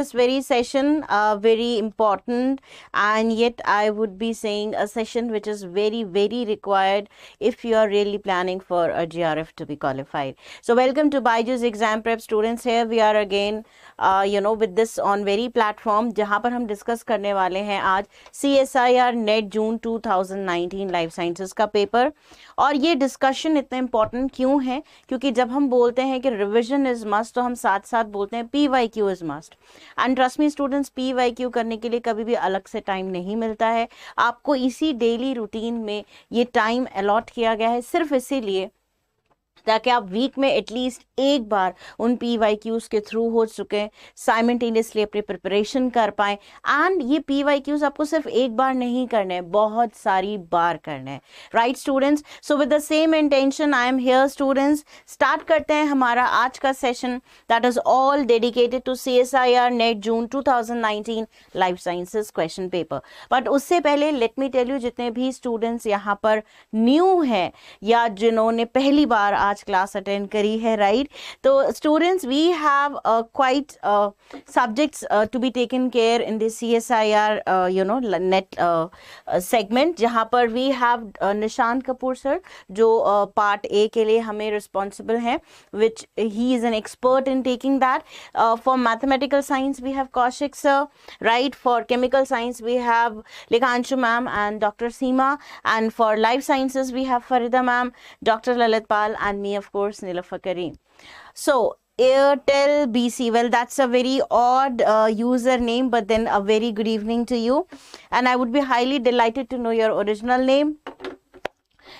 this very session uh, very important and yet i would be saying a session which is very very required if you are really planning for a grf to be qualified so welcome to byju's exam prep students here we are again uh, you know with this on very platform jahan par hum discuss karne wale hain aaj csir net june 2019 life sciences ka paper aur ye discussion itna important kyun hai kyunki jab hum bolte hain ki revision is must to hum sath sath bolte hain pyq is must and trust students P Y Q करने के लिए कभी भी अलग से time नहीं मिलता है आपको इसी डेली रूटीन में ये टाइम अलॉट किया गया है सिर्फ इसीलिए ताकि आप वीक में एटलीस्ट एक बार उन पी वाई क्यूज़ के थ्रू हो चुके साइमटेनियसली अपनी प्रिपरेशन कर पाएँ एंड ये पी वाई क्यूज़ आपको सिर्फ एक बार नहीं करने हैं बहुत सारी बार करने हैं right students so with the same intention I am here students start करते हैं हमारा आज का session that is all dedicated to C S I R NET June two thousand nineteen life sciences question paper but उससे पहले let me tell you जितने भी students यहाँ पर न्यू हैं या जिन्होंने पहली बार आज क्लास अटेंड करी है राइट तो students we have quite subjects to be taken care in this C S I R you know NET segment जहाँ पर we have uh, Nishant Kapoor sir जो पार्ट uh, ए के लिए हमें रिस्पॉन्सिबल हैं which he is an expert in taking that for mathematical science we have Kaushik sir right for chemical science we have Likhanshu ma'am and doctor Seema and for life sciences we have Farida ma'am doctor Lalit Pal and and me of course Nilofer Karim. So Airtel BC. Well, that's a very odd uh, username, but then a very good evening to you. And I would be highly delighted to know your original name.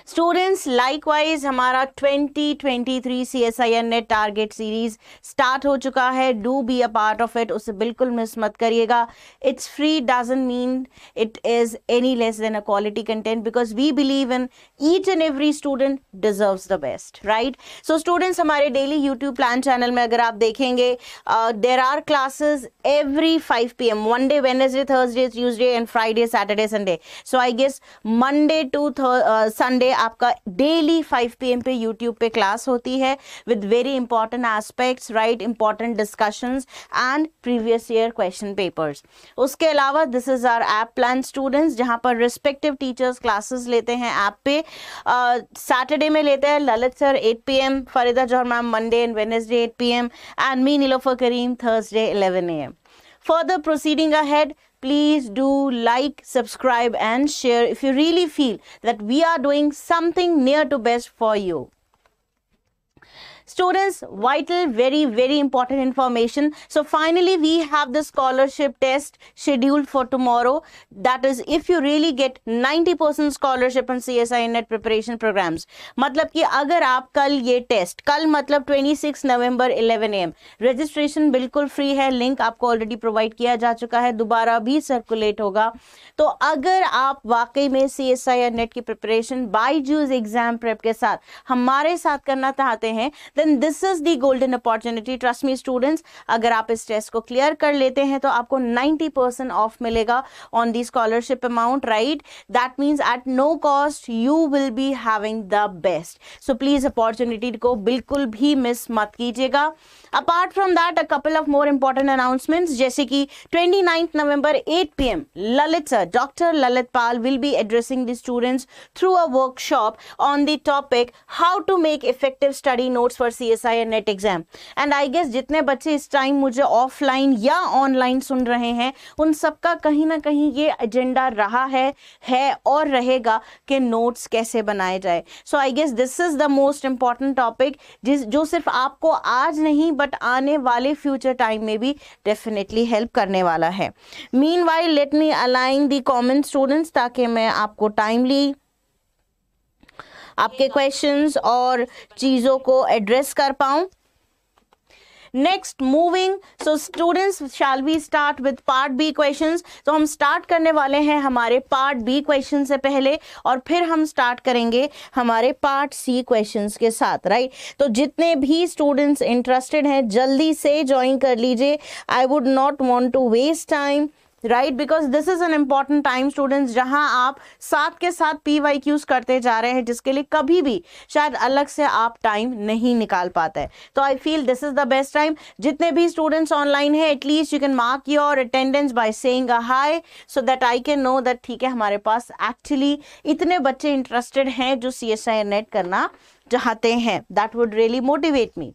Students likewise हमारा 2023 CSIR NET target series start हो चुका है do be a part of it उसे बिल्कुल miss मत करिएगा it's free doesn't mean it is any less than a quality content because we believe in each and every student deserve the best right so students हमारे daily YouTube plan channel में अगर आप देखेंगे there are classes every five P M Monday Wednesday Thursday Tuesday and Friday Saturday Sunday so I guess Monday to Sunday आपका daily 5 PM पे YouTube पे class होती है with very important aspects right important discussions and previous year question papers उसके अलावा this is our app plan students जहां पर respective teachers classes लेते हैं ऐप पे सैटरडे uh, में लेते हैं Lalit sir eight P M Farida Johar ma'am Monday and Wednesday P M and me Nilofar Karim Thursday eleven A M further proceeding ahead please do like, subscribe and share if you really feel that we are doing something near to best for you. Students, vital, very, very important information. So finally, we have the scholarship test scheduled for tomorrow. That is, if you really get 90% scholarship in CSI net preparation programs. matlab ki agar aap kal ye test kal matlab 26 november 11 am registration bilkul free hai link aapko already provide kiya ja chuka hai dobara bhi circulate hoga to agar aap वाकई में C S I NET की preparation Byju's exam prep के साथ हमारे साथ करना चाहते हैं then this is the golden opportunity trust me students अगर आप इस टेस्ट को क्लियर कर लेते हैं तो आपको 90 परसेंट ऑफ मिलेगा on the scholarship amount right that means at no cost you will be having the best so please opportunity को बिल्कुल भी मिस मत कीजिएगा apart from that a couple of more important announcements जैसे कि 29 November 8 PM Lalit sir doctor Lalit Pal will be addressing the students through a workshop on the topic how to make effective study notes for for C S I and NET exam and I guess जितने बच्चे इस time मुझे offline या online सुन रहे हैं उन सबका कहीं ना कहीं ये एजेंडा रहा है है और रहेगा कि नोट्स कैसे बनाए जाए so I guess this is the most important topic जिस जो सिर्फ आपको आज नहीं बट आने वाले फ्यूचर टाइम में भी डेफिनेटली हेल्प करने वाला है meanwhile let me align the common students ताकि मैं आपको टाइमली आपके क्वेश्चंस और चीज़ों को एड्रेस कर पाऊं next moving so students shall we start with part B question तो हम स्टार्ट करने वाले हैं हमारे पार्ट बी क्वेश्चन से पहले और फिर हम स्टार्ट करेंगे हमारे पार्ट सी क्वेश्चन के साथ राइट right? तो जितने भी स्टूडेंट्स इंटरेस्टेड हैं जल्दी से ज्वाइन कर लीजिए I would not want to waste time right because this is an important time students जहां आप साथ के साथ पी वाई क्यूज करते जा रहे हैं जिसके लिए कभी भी शायद अलग से आप टाइम नहीं निकाल पाते हैं तो I feel this is the best time जितने भी स्टूडेंट्स ऑनलाइन है at least you can mark your attendance by saying a hi so that I can know that ठीक है हमारे पास एक्चुअली इतने बच्चे इंटरेस्टेड हैं जो सी एस आई नेट करना चाहते हैं that would really motivate me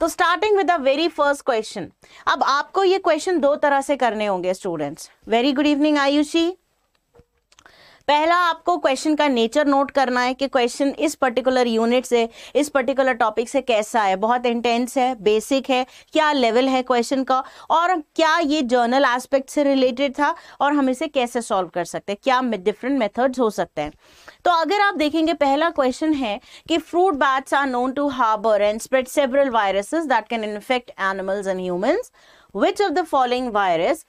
तो starting with the very first question अब आपको ये क्वेश्चन दो तरह से करने होंगे students very good evening Ayushi पहला आपको क्वेश्चन का नेचर नोट करना है कि क्वेश्चन इस पर्टिकुलर यूनिट से इस पर्टिकुलर टॉपिक से कैसा है बहुत इंटेंस है बेसिक है क्या लेवल है क्वेश्चन का और क्या ये जर्नल एस्पेक्ट से रिलेटेड था और हम इसे कैसे सॉल्व कर सकते हैं क्या डिफरेंट मेथड्स हो सकते हैं तो अगर आप देखेंगे पहला क्वेश्चन है कि fruit bats are known to harbour and spread several viruses that can infect animals and humans which of the following virus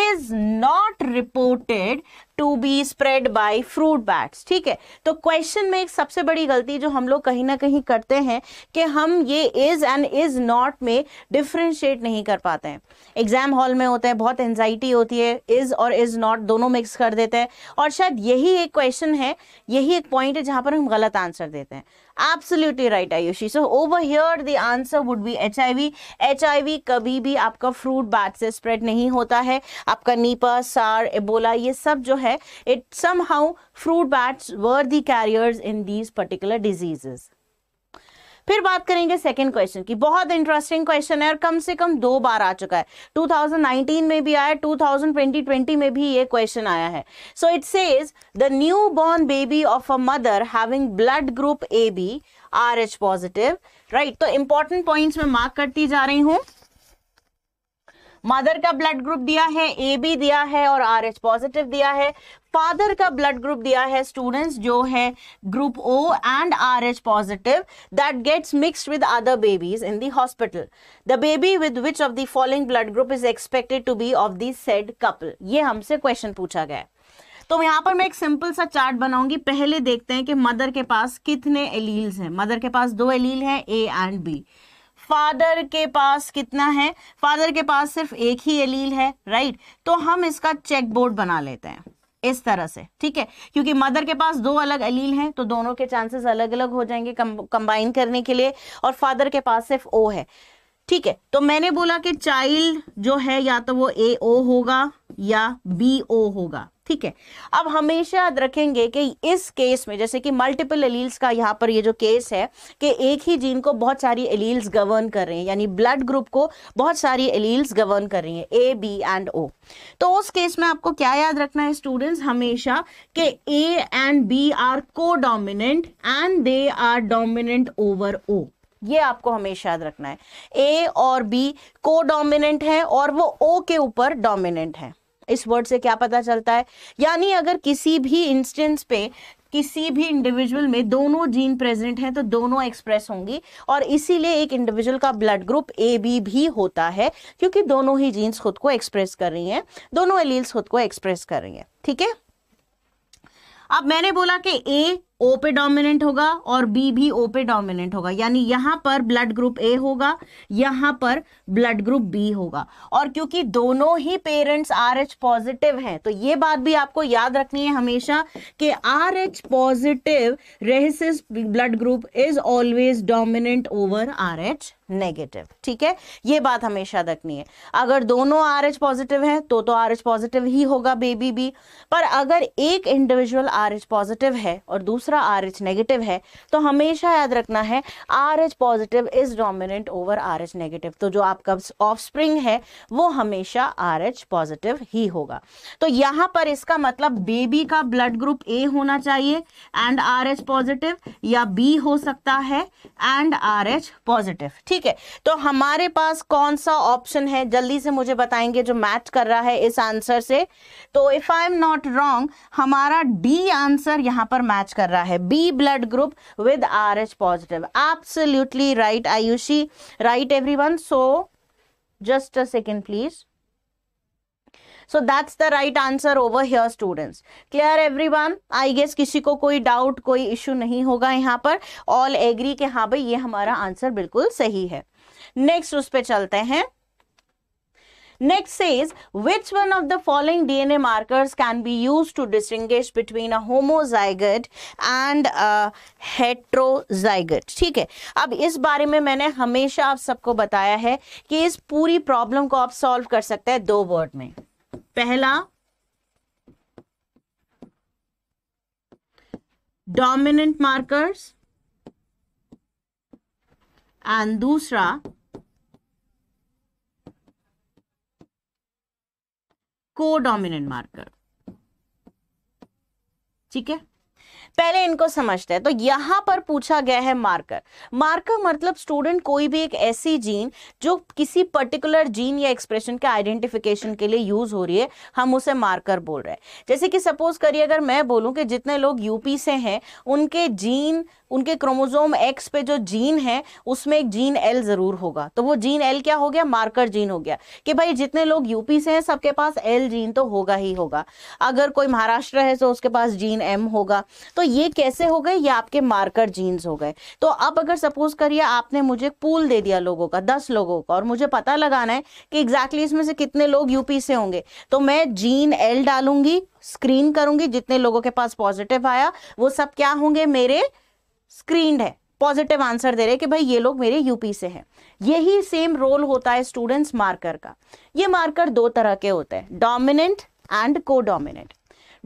is not reported to be spread by fruit bats ठीक है तो question में एक सबसे बड़ी गलती जो हम लोग कहीं ना कहीं करते हैं कि हम ये इज एंड इज नॉट में डिफ्रेंशिएट नहीं कर पाते हैं एग्जाम हॉल में होते हैं बहुत एनजाइटी होती है इज और इज नॉट दोनों मिक्स कर देते हैं और शायद यही एक क्वेश्चन है यही एक पॉइंट है जहां पर हम गलत आंसर देते हैं absolutely right Ayushi so over here the answer would be H I V H I V कभी भी आपका फ्रूट बैट से स्प्रेड नहीं होता है आपका नीपा सार एबोला ये सब जो है है it somehow fruit bats were the carriers in these particular diseases फिर बात करेंगे सेकंड क्वेश्चन की बहुत इंटरेस्टिंग क्वेश्चन है और कम से कम दो बार आ चुका है 2019 में भी आया 2020 में भी ये क्वेश्चन आया है so it says the newborn baby of a mother having blood group A B R H positive right तो इंपॉर्टेंट पॉइंट्स में मार्क करती जा रही हूँ मदर का ब्लड ग्रुप दिया है ए बी दिया है और आर एच पॉजिटिव दिया है फादर का ब्लड ग्रुप दिया है स्टूडेंट्स जो है group O and R H positive that gets mixed with other babies in the hospital the baby with which of the following blood group is expected to be of the said couple ये हमसे question पूछा गया है तो यहाँ पर मैं एक सिंपल सा चार्ट बनाऊंगी पहले देखते हैं कि मदर के पास कितने एलील्स हैं मदर के पास दो एलील हैं ए एंड बी फादर के पास कितना है फादर के पास सिर्फ एक ही अलील है राइट तो हम इसका चेक बोर्ड बना लेते हैं इस तरह से ठीक है क्योंकि मदर के पास दो अलग अलील हैं तो दोनों के चांसेस अलग अलग हो जाएंगे कम, कंबाइन करने के लिए और फादर के पास सिर्फ ओ है ठीक है तो मैंने बोला कि चाइल्ड जो है या तो वो ए ओ होगा या बी ओ होगा ठीक है अब हमेशा याद रखेंगे कि इस केस में जैसे कि मल्टीपल एलील्स का यहाँ पर ये जो केस है कि एक ही जीन को बहुत सारी एलील्स गवर्न कर रहे हैं यानी ब्लड ग्रुप को बहुत सारी एलील्स गवर्न कर रही हैं ए बी एंड ओ तो उस केस में आपको क्या याद रखना है स्टूडेंट्स हमेशा कि A and B are codominant and they are dominant over O ये आपको हमेशा याद रखना है ए और बी को डोमिनेंट है और वो ओ के ऊपर डोमिनेंट है इस वर्ड से क्या पता चलता है यानी अगर किसी भी इंस्टेंस पे किसी भी इंडिविजुअल में दोनों जीन प्रेजेंट हैं तो दोनों एक्सप्रेस होंगी और इसीलिए एक इंडिविजुअल का ब्लड ग्रुप ए बी भी होता है क्योंकि दोनों ही जीन्स खुद को एक्सप्रेस कर रही हैं दोनों एलील्स खुद को एक्सप्रेस कर रही हैं ठीक है अब मैंने बोला कि ए ओ पे डोमिनेंट होगा और बी भी ओ पे डोमिनेंट होगा यानी यहां पर ब्लड ग्रुप ए होगा यहां पर ब्लड ग्रुप बी होगा और क्योंकि दोनों ही पेरेंट्स आर एच पॉजिटिव हैं तो ये बात भी आपको याद रखनी है हमेशा कि R H positive rhesus blood group is always dominant over R H negative ठीक है ये बात हमेशा रखनी है अगर दोनों आर एच पॉजिटिव हैं तो तो आर एच पॉजिटिव ही होगा बेबी भी पर अगर एक इंडिविजुअल आर एच पॉजिटिव है और दूसरा दूसरा आर एच नेगेटिव है तो हमेशा याद रखना है R H positive is dominant over R H negative तो जो आपका ऑफ स्प्रिंग है वो हमेशा आर एच पॉजिटिव ही होगा तो यहां पर इसका मतलब बेबी का ब्लड ग्रुप ए होना चाहिए एंड आर एच पॉजिटिव या बी हो सकता है एंड आर एच पॉजिटिव ठीक है तो हमारे पास कौन सा ऑप्शन है जल्दी से मुझे बताएंगे जो मैच कर रहा है इस आंसर से तो if I am not wrong हमारा डी आंसर यहां पर मैच कर रहा है होता है B blood group with R H positive absolutely right Ayushi right everyone so just a second please so that's the right answer over here students clear everyone I guess किसी को कोई डाउट कोई इश्यू नहीं होगा यहां पर ऑल एग्री के हाँ भाई ये हमारा आंसर बिल्कुल सही है नेक्स्ट उस पर चलते हैं next is which one of the following DNA markers can be use to distinguish between a homozygote and a heterozygote ठीक है अब इस बारे में मैंने हमेशा आप सबको बताया है कि इस पूरी प्रॉब्लम को आप सॉल्व कर सकते हैं दो वर्ड में पहला डोमिनेंट मार्कर्स एंड दूसरा को डोमिनेंट मार्कर ठीक है पहले इनको समझते हैं तो यहां पर पूछा गया है मार्कर मार्कर मतलब स्टूडेंट कोई भी एक ऐसी जीन जो किसी पर्टिकुलर जीन या एक्सप्रेशन के आइडेंटिफिकेशन के लिए यूज हो रही है हम उसे मार्कर बोल रहे हैं जैसे कि सपोज करिए अगर मैं बोलूं कि जितने लोग यूपी से हैं उनके जीन उनके क्रोमोजोम एक्स पे जो जीन है उसमें एक जीन एल ज़रूर होगा तो वो जीन एल क्या हो गया मार्कर जीन हो गया कि भाई जितने लोग यूपी से हैं सबके पास एल जीन तो होगा ही होगा अगर कोई महाराष्ट्र है तो उसके पास जीन एम होगा तो ये कैसे हो गए ये आपके मार्कर जीन्स हो गए तो अब अगर सपोज करिए आपने मुझे पूल दे दिया लोगों का दस लोगों का और मुझे पता लगाना है कि एग्जैक्टली exactly इसमें से कितने लोग यूपी से होंगे तो मैं जीन एल डालूंगी स्क्रीन करूंगी जितने लोगों के पास पॉजिटिव आया वो सब क्या होंगे मेरे स्क्रीन है पॉजिटिव आंसर दे रहे कि भाई ये लोग मेरे यूपी से हैं यही सेम रोल होता है स्टूडेंट्स मार्कर का ये मार्कर दो तरह के होते हैं dominant and codominant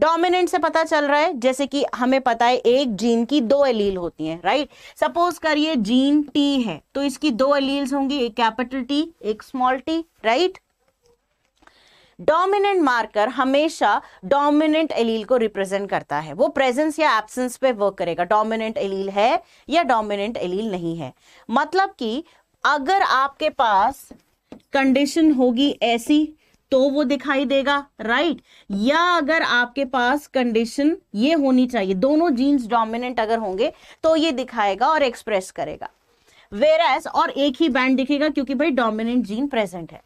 dominant से पता चल रहा है जैसे कि हमें पता है एक जीन की दो एलील होती हैं राइट सपोज करिए जीन टी है तो इसकी दो एलील्स होंगी एक कैपिटल टी एक small T right dominant marker हमेशा डोमिनेंट एलील को रिप्रेजेंट करता है वो प्रेजेंस या एब्सेंस पे वर्क करेगा डोमिनेंट एलील है या डोमिनेंट एलील नहीं है मतलब कि अगर आपके पास कंडीशन होगी ऐसी तो वो दिखाई देगा राइट right? या अगर आपके पास कंडीशन ये होनी चाहिए दोनों जीन्स डोमिनेंट अगर होंगे तो ये दिखाएगा और एक्सप्रेस करेगा वेरास और एक ही बैंड दिखेगा क्योंकि भाई डोमिनेंट जीन प्रेजेंट है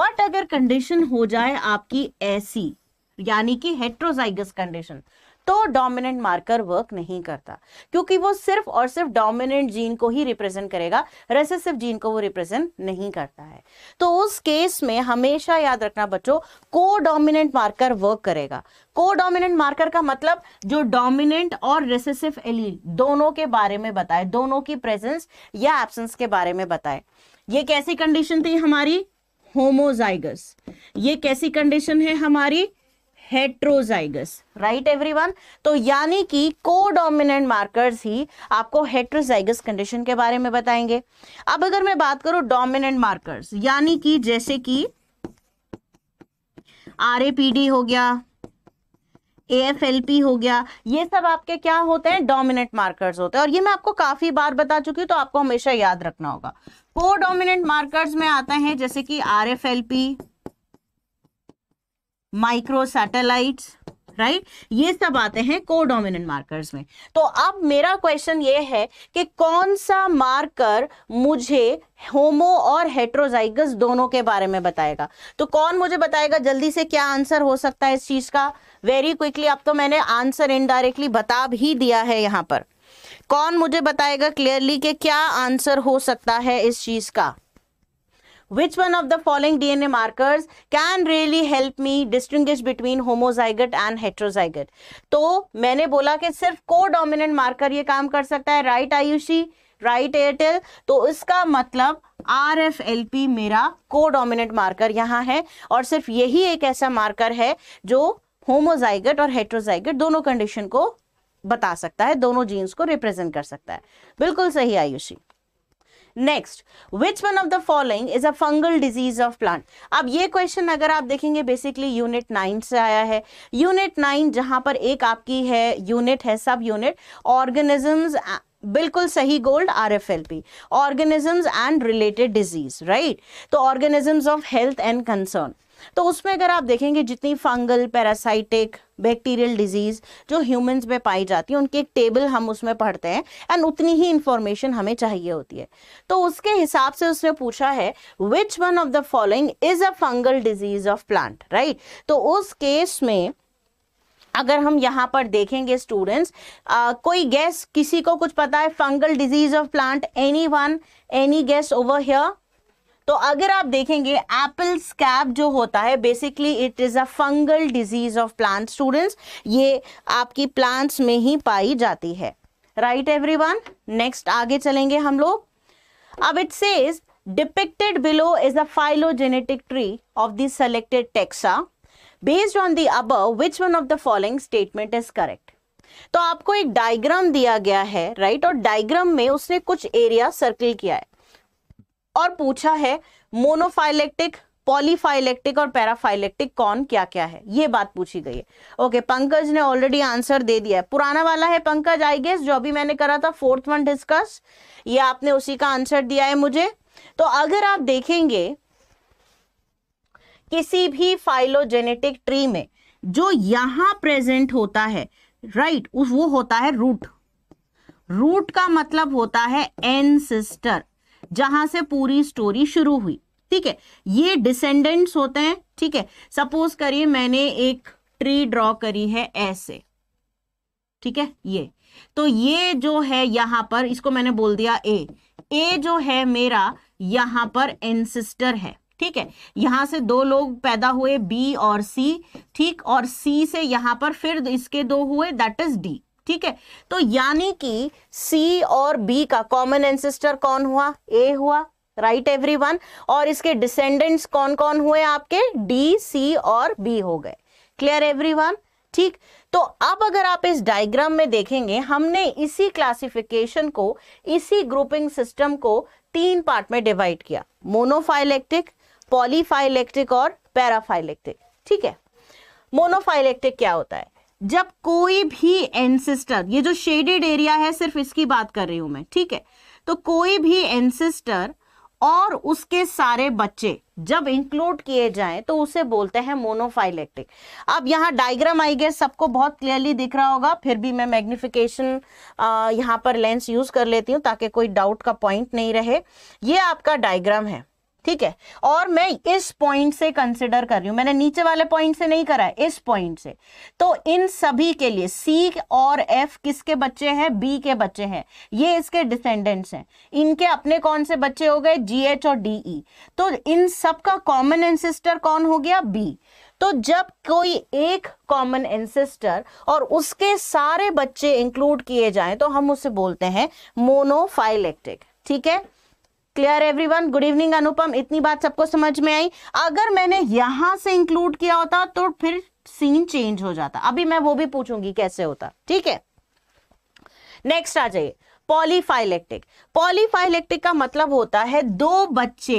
बट अगर कंडीशन हो जाए आपकी ऐसी यानी कि हेट्रोजाइगस कंडीशन तो डोमिनेंट मार्कर वर्क नहीं करता क्योंकि वो सिर्फ और सिर्फ डोमिनेंट जीन को ही रिप्रेजेंट करेगा रेसेसिव जीन को वो रिप्रेजेंट नहीं करता है तो उस केस में हमेशा याद रखना बच्चों को डोमिनेंट मार्कर वर्क करेगा को डोमिनेंट मार्कर का मतलब जो डोमिनेंट और रेसेसिव एलील दोनों के बारे में बताए दोनों की प्रेजेंस या एबसेंस के बारे में बताए ये कैसी कंडीशन थी हमारी होमोजाइगस ये कैसी कंडीशन है हमारी हेट्रोजाइगस राइट एवरीवन तो यानी कि कोडोमिनेंट मार्कर्स ही आपको हेट्रोजाइगस कंडीशन के बारे में बताएंगे अब अगर मैं बात करूं डोमिनेंट मार्कर्स यानी कि जैसे कि आर हो गया ए हो गया ये सब आपके क्या होते हैं डोमिनेंट मार्कर्स होते हैं और ये मैं आपको काफी बार बता चुकी हूं तो आपको हमेशा याद रखना होगा को डोमिनेंट मार्कर्स में आता है जैसे कि R F L P microsatellite right ये सब आते हैं को डोमिनेंट मार्कर्स में तो अब मेरा क्वेश्चन ये है कि कौन सा मार्कर मुझे होमो और हेट्रोजाइगस दोनों के बारे में बताएगा तो कौन मुझे बताएगा जल्दी से क्या आंसर हो सकता है इस चीज का वेरी क्विकली अब तो मैंने आंसर इनडायरेक्टली बता भी दिया है यहाँ पर कौन मुझे बताएगा क्लियरली कि क्या आंसर हो सकता है इस चीज का which one of the following DNA markers can really help me distinguish between homozygote and heterozygote? तो मैंने बोला कि सिर्फ को डोमिनेंट मार्कर ये काम कर सकता है राइट आयुषी राइट एयरटेल तो इसका मतलब आर एफ एल पी मेरा को डोमिनेंट मार्कर यहाँ है और सिर्फ यही एक ऐसा मार्कर है जो होमोजाइगट और हेट्रोजाइगट दोनों कंडीशन को बता सकता है दोनों जीन्स को रिप्रेजेंट कर सकता है बिल्कुल सही Ayushi next which one of the following is a fungal disease of plant अब ये क्वेश्चन अगर आप देखेंगे बेसिकली यूनिट नाइन से आया है यूनिट नाइन जहां पर एक आपकी है यूनिट है सब यूनिट ऑर्गेनिजम्स बिल्कुल सही gold R F L P organisms and related disease right तो organisms of health and concern तो उसमें अगर आप देखेंगे जितनी फंगल पैरासाइटिक बैक्टीरियल डिजीज़ जो ह्यूमंस में पाई जाती है उनकी एक टेबल हम उसमें पढ़ते हैं एंड उतनी ही इंफॉर्मेशन हमें चाहिए होती है तो उसके हिसाब से उसने पूछा है which one of the following is a fungal disease of plant right तो उस केस में अगर हम यहाँ पर देखेंगे स्टूडेंट्स कोई गैस किसी को कुछ पता है fungal disease of plant any one any guess over here तो अगर आप देखेंगे एप्पल स्कैब जो होता है basically it is a fungal disease of plant students ये आपकी प्लांट्स में ही पाई जाती है राइट एवरीवन नेक्स्ट आगे चलेंगे हम लोग अब it says depicted below is a phylogenetic tree of the selected taxa based on the above which one of the following statement is तो आपको एक डायग्राम दिया गया है राइट right? और डायग्राम में उसने कुछ एरिया सर्किल किया है और पूछा है मोनोफाइलेक्टिक पॉलीफाइलेक्टिक और पैराफाइलेक्टिक कौन क्या क्या है ये बात पूछी गई है ओके पंकज ने ऑलरेडी आंसर दे दिया है पुराना वाला है पंकज आई गेस जो अभी मैंने करा था फोर्थ वन डिस्कस ये आपने उसी का आंसर दिया है मुझे तो अगर आप देखेंगे किसी भी फाइलोजेनेटिक ट्री में जो यहां प्रेजेंट होता है राइट right, वो होता है रूट रूट का मतलब होता है एनसिस्टर जहां से पूरी स्टोरी शुरू हुई ठीक है ये डिसेंडेंट्स होते हैं ठीक है सपोज करिए मैंने एक ट्री ड्रॉ करी है ऐसे ठीक है ये तो ये जो है यहां पर इसको मैंने बोल दिया ए ए जो है मेरा यहां पर एनसिस्टर है ठीक है यहां से दो लोग पैदा हुए बी और सी ठीक और सी से यहां पर फिर इसके दो हुए दैट इज डी ठीक है तो यानी कि सी और बी का कॉमन एंसिस्टर कौन हुआ ए हुआ राइट एवरी वन और इसके डिसेंडेंट्स कौन कौन हुए आपके डी सी और बी हो गए क्लियर एवरी वन ठीक तो अब अगर आप इस डायग्राम में देखेंगे हमने इसी क्लासिफिकेशन को इसी ग्रुपिंग सिस्टम को तीन पार्ट में डिवाइड किया मोनोफाइलेक्टिक पॉलीफाइलेक्टिक और पैराफाइलेक्टिक ठीक है मोनोफाइलेक्टिक क्या होता है जब कोई भी एंसिस्टर ये जो शेडेड एरिया है सिर्फ इसकी बात कर रही हूं मैं ठीक है तो कोई भी एंसिस्टर और उसके सारे बच्चे जब इंक्लूड किए जाए तो उसे बोलते हैं मोनोफाइलेक्टिक अब यहाँ डायग्राम आई गए सबको बहुत क्लियरली दिख रहा होगा फिर भी मैं मैग्निफिकेशन यहाँ पर लेंस यूज कर लेती हूँ ताकि कोई डाउट का पॉइंट नहीं रहे ये आपका डायग्राम है ठीक है और मैं इस पॉइंट से कंसिडर कर रही हूं मैंने नीचे वाले पॉइंट से नहीं करा है इस पॉइंट से तो इन सभी के लिए सी और एफ किसके बच्चे हैं बी के बच्चे हैं ये इसके डिसेंडेंट्स हैं इनके अपने कौन से बच्चे हो गए जी एच और डी ई e। तो इन सब का कॉमन एंसिस्टर कौन हो गया बी तो जब कोई एक कॉमन एंसिस्टर और उसके सारे बच्चे इंक्लूड किए जाए तो हम उसे बोलते हैं मोनोफाइलेक्टिक ठीक है clear everyone good evening Anupam इतनी बात सबको समझ में आई अगर मैंने यहां से इंक्लूड किया होता तो फिर सीन चेंज हो जाता अभी मैं वो भी पूछूंगी कैसे होता ठीक है नेक्स्ट आ जाइए पॉलीफाइलेक्टिक पॉलीफाइलेक्टिक का मतलब होता है दो बच्चे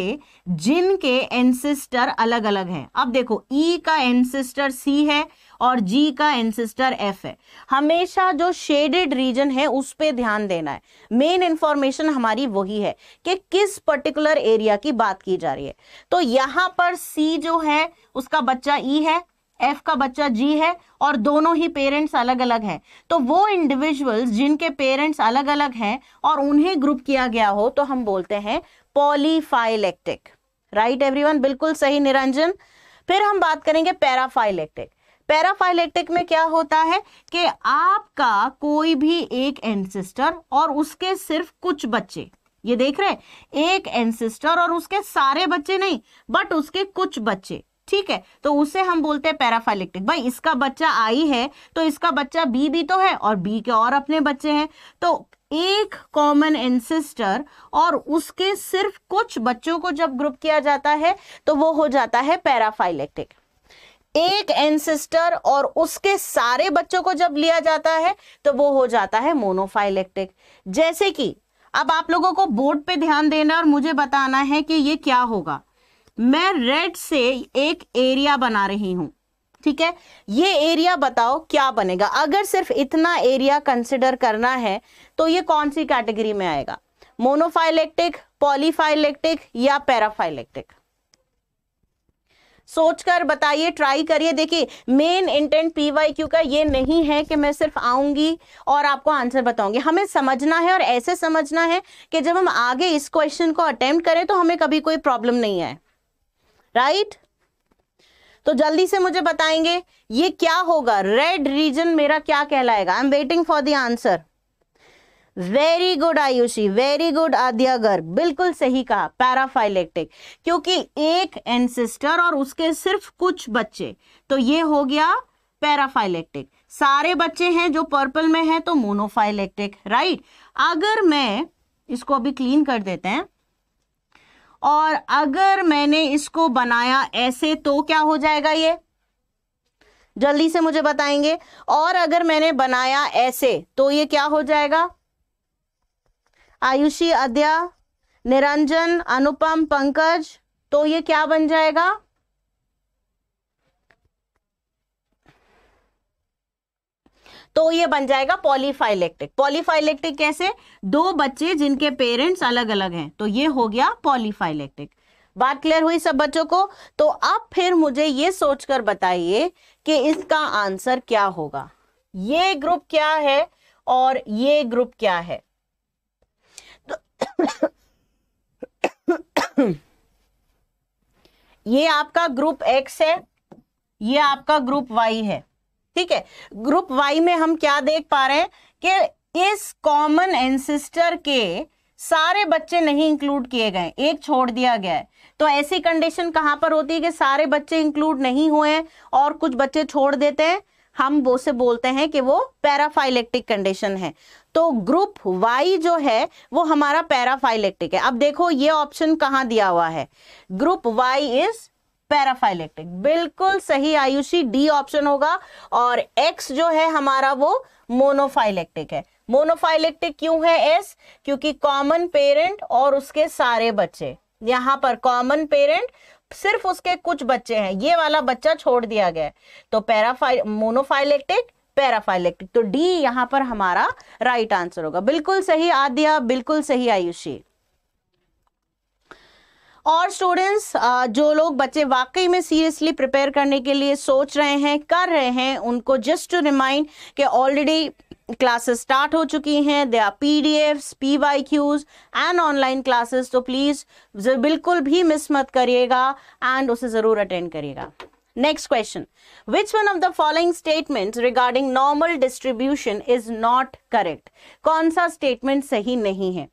जिनके एनसिस्टर अलग अलग हैं अब देखो ई e का एनसिस्टर सी है और जी का एंसिस्टर एफ है हमेशा जो शेडेड रीजन है उस पर ध्यान देना है मेन इंफॉर्मेशन हमारी वही है कि किस पर्टिकुलर एरिया की बात की जा रही है तो यहां पर सी जो है उसका बच्चा ई e है एफ का बच्चा जी है और दोनों ही पेरेंट्स अलग अलग हैं तो वो इंडिविजुअल्स जिनके पेरेंट्स अलग अलग हैं और उन्हें ग्रुप किया गया हो तो हम बोलते हैं पॉलीफाइलेक्टिक राइट एवरीवन बिल्कुल सही निरंजन फिर हम बात करेंगे पैराफाइलेक्टिक पैराफाइलेक्टिक में क्या होता है कि आपका कोई भी एक एंसिस्टर और उसके सिर्फ कुछ बच्चे ये देख रहे हैं एक एंसिस्टर और उसके सारे बच्चे नहीं बट उसके कुछ बच्चे ठीक है तो उसे हम बोलते हैं पैराफाइलेक्टिक भाई इसका बच्चा आई है तो इसका बच्चा बी भी तो है और बी के और अपने बच्चे हैं तो एक कॉमन एंसिस्टर और उसके सिर्फ कुछ बच्चों को जब ग्रुप किया जाता है तो वो हो जाता है पैराफाइलेक्टिक एक एंसेस्टर और उसके सारे बच्चों को जब लिया जाता है तो वो हो जाता है मोनोफाइलेक्टिक जैसे कि अब आप लोगों को बोर्ड पे ध्यान देना और मुझे बताना है कि ये क्या होगा मैं रेड से एक एरिया बना रही हूं ठीक है ये एरिया बताओ क्या बनेगा अगर सिर्फ इतना एरिया कंसिडर करना है तो ये कौन सी कैटेगरी में आएगा मोनोफाइलेक्टिक पॉलीफाइलेक्टिक या पैराफाइलेक्टिक सोचकर बताइए ट्राई करिए देखिए main intent P Y Q का ये नहीं है कि मैं सिर्फ आऊंगी और आपको आंसर बताऊंगी हमें समझना है और ऐसे समझना है कि जब हम आगे इस क्वेश्चन को अटेम्प्ट करें तो हमें कभी कोई प्रॉब्लम नहीं है राइट right? तो जल्दी से मुझे बताएंगे ये क्या होगा रेड रीजन मेरा क्या कहलाएगा I am waiting for the answer very good Ayushi very good Aadya Garg बिल्कुल सही कहा पैराफाइलेक्टिक क्योंकि एक एनसिस्टर और उसके सिर्फ कुछ बच्चे तो ये हो गया पैराफाइलेक्टिक सारे बच्चे हैं जो पर्पल में हैं तो मोनोफाइलेक्टिक राइट अगर मैं इसको अभी क्लीन कर देते हैं और अगर मैंने इसको बनाया ऐसे तो क्या हो जाएगा ये जल्दी से मुझे बताएंगे और अगर मैंने बनाया ऐसे तो ये क्या हो जाएगा आयुषी अध्या निरंजन अनुपम पंकज तो ये क्या बन जाएगा तो ये बन जाएगा पॉलीफाइलेक्टिक पॉलीफाइलेक्टिक कैसे दो बच्चे जिनके पेरेंट्स अलग अलग हैं तो ये हो गया पॉलीफाइलेक्टिक बात क्लियर हुई सब बच्चों को तो अब फिर मुझे ये सोचकर बताइए कि इसका आंसर क्या होगा ये ग्रुप क्या है और ये ग्रुप क्या है ये आपका ग्रुप एक्स है ये आपका ग्रुप वाई है ठीक है ग्रुप वाई में हम क्या देख पा रहे हैं कि इस कॉमन एंसिस्टर के सारे बच्चे नहीं इंक्लूड किए गए एक छोड़ दिया गया है तो ऐसी कंडीशन कहां पर होती है कि सारे बच्चे इंक्लूड नहीं हुए हैं और कुछ बच्चे छोड़ देते हैं हम वो से बोलते हैं कि वो पैराफाइलेक्टिक कंडीशन है तो ग्रुप वाई जो है वो हमारा पैराफाइलेक्टिक है अब देखो ये ऑप्शन कहां दिया हुआ है ग्रुप वाई इज पैराफाइलेक्टिक बिल्कुल सही आयुषी डी ऑप्शन होगा और एक्स जो है हमारा वो मोनोफाइलेक्टिक है मोनोफाइलेक्टिक क्यों है एस क्योंकि कॉमन पेरेंट और उसके सारे बच्चे यहां पर कॉमन पेरेंट सिर्फ उसके कुछ बच्चे हैं ये वाला बच्चा छोड़ दिया गया तो पैराफाइल मोनोफाइलेक्टिक पैराफाइलेक्टिक तो डी यहां पर हमारा राइट आंसर होगा बिल्कुल सही आद्या बिल्कुल सही आयुषी और स्टूडेंट्स जो लोग बच्चे वाकई में सीरियसली प्रिपेयर करने के लिए सोच रहे हैं कर रहे हैं उनको जस्ट टू रिमाइंड कि ऑलरेडी क्लासेस स्टार्ट हो चुकी हैं they are P D F P Y Qs and online classes तो प्लीज़ बिल्कुल भी मिस मत करिएगा एंड उसे ज़रूर अटेंड करिएगा next question which one of the following statement regarding normal distribution is not correct कौन सा स्टेटमेंट सही नहीं है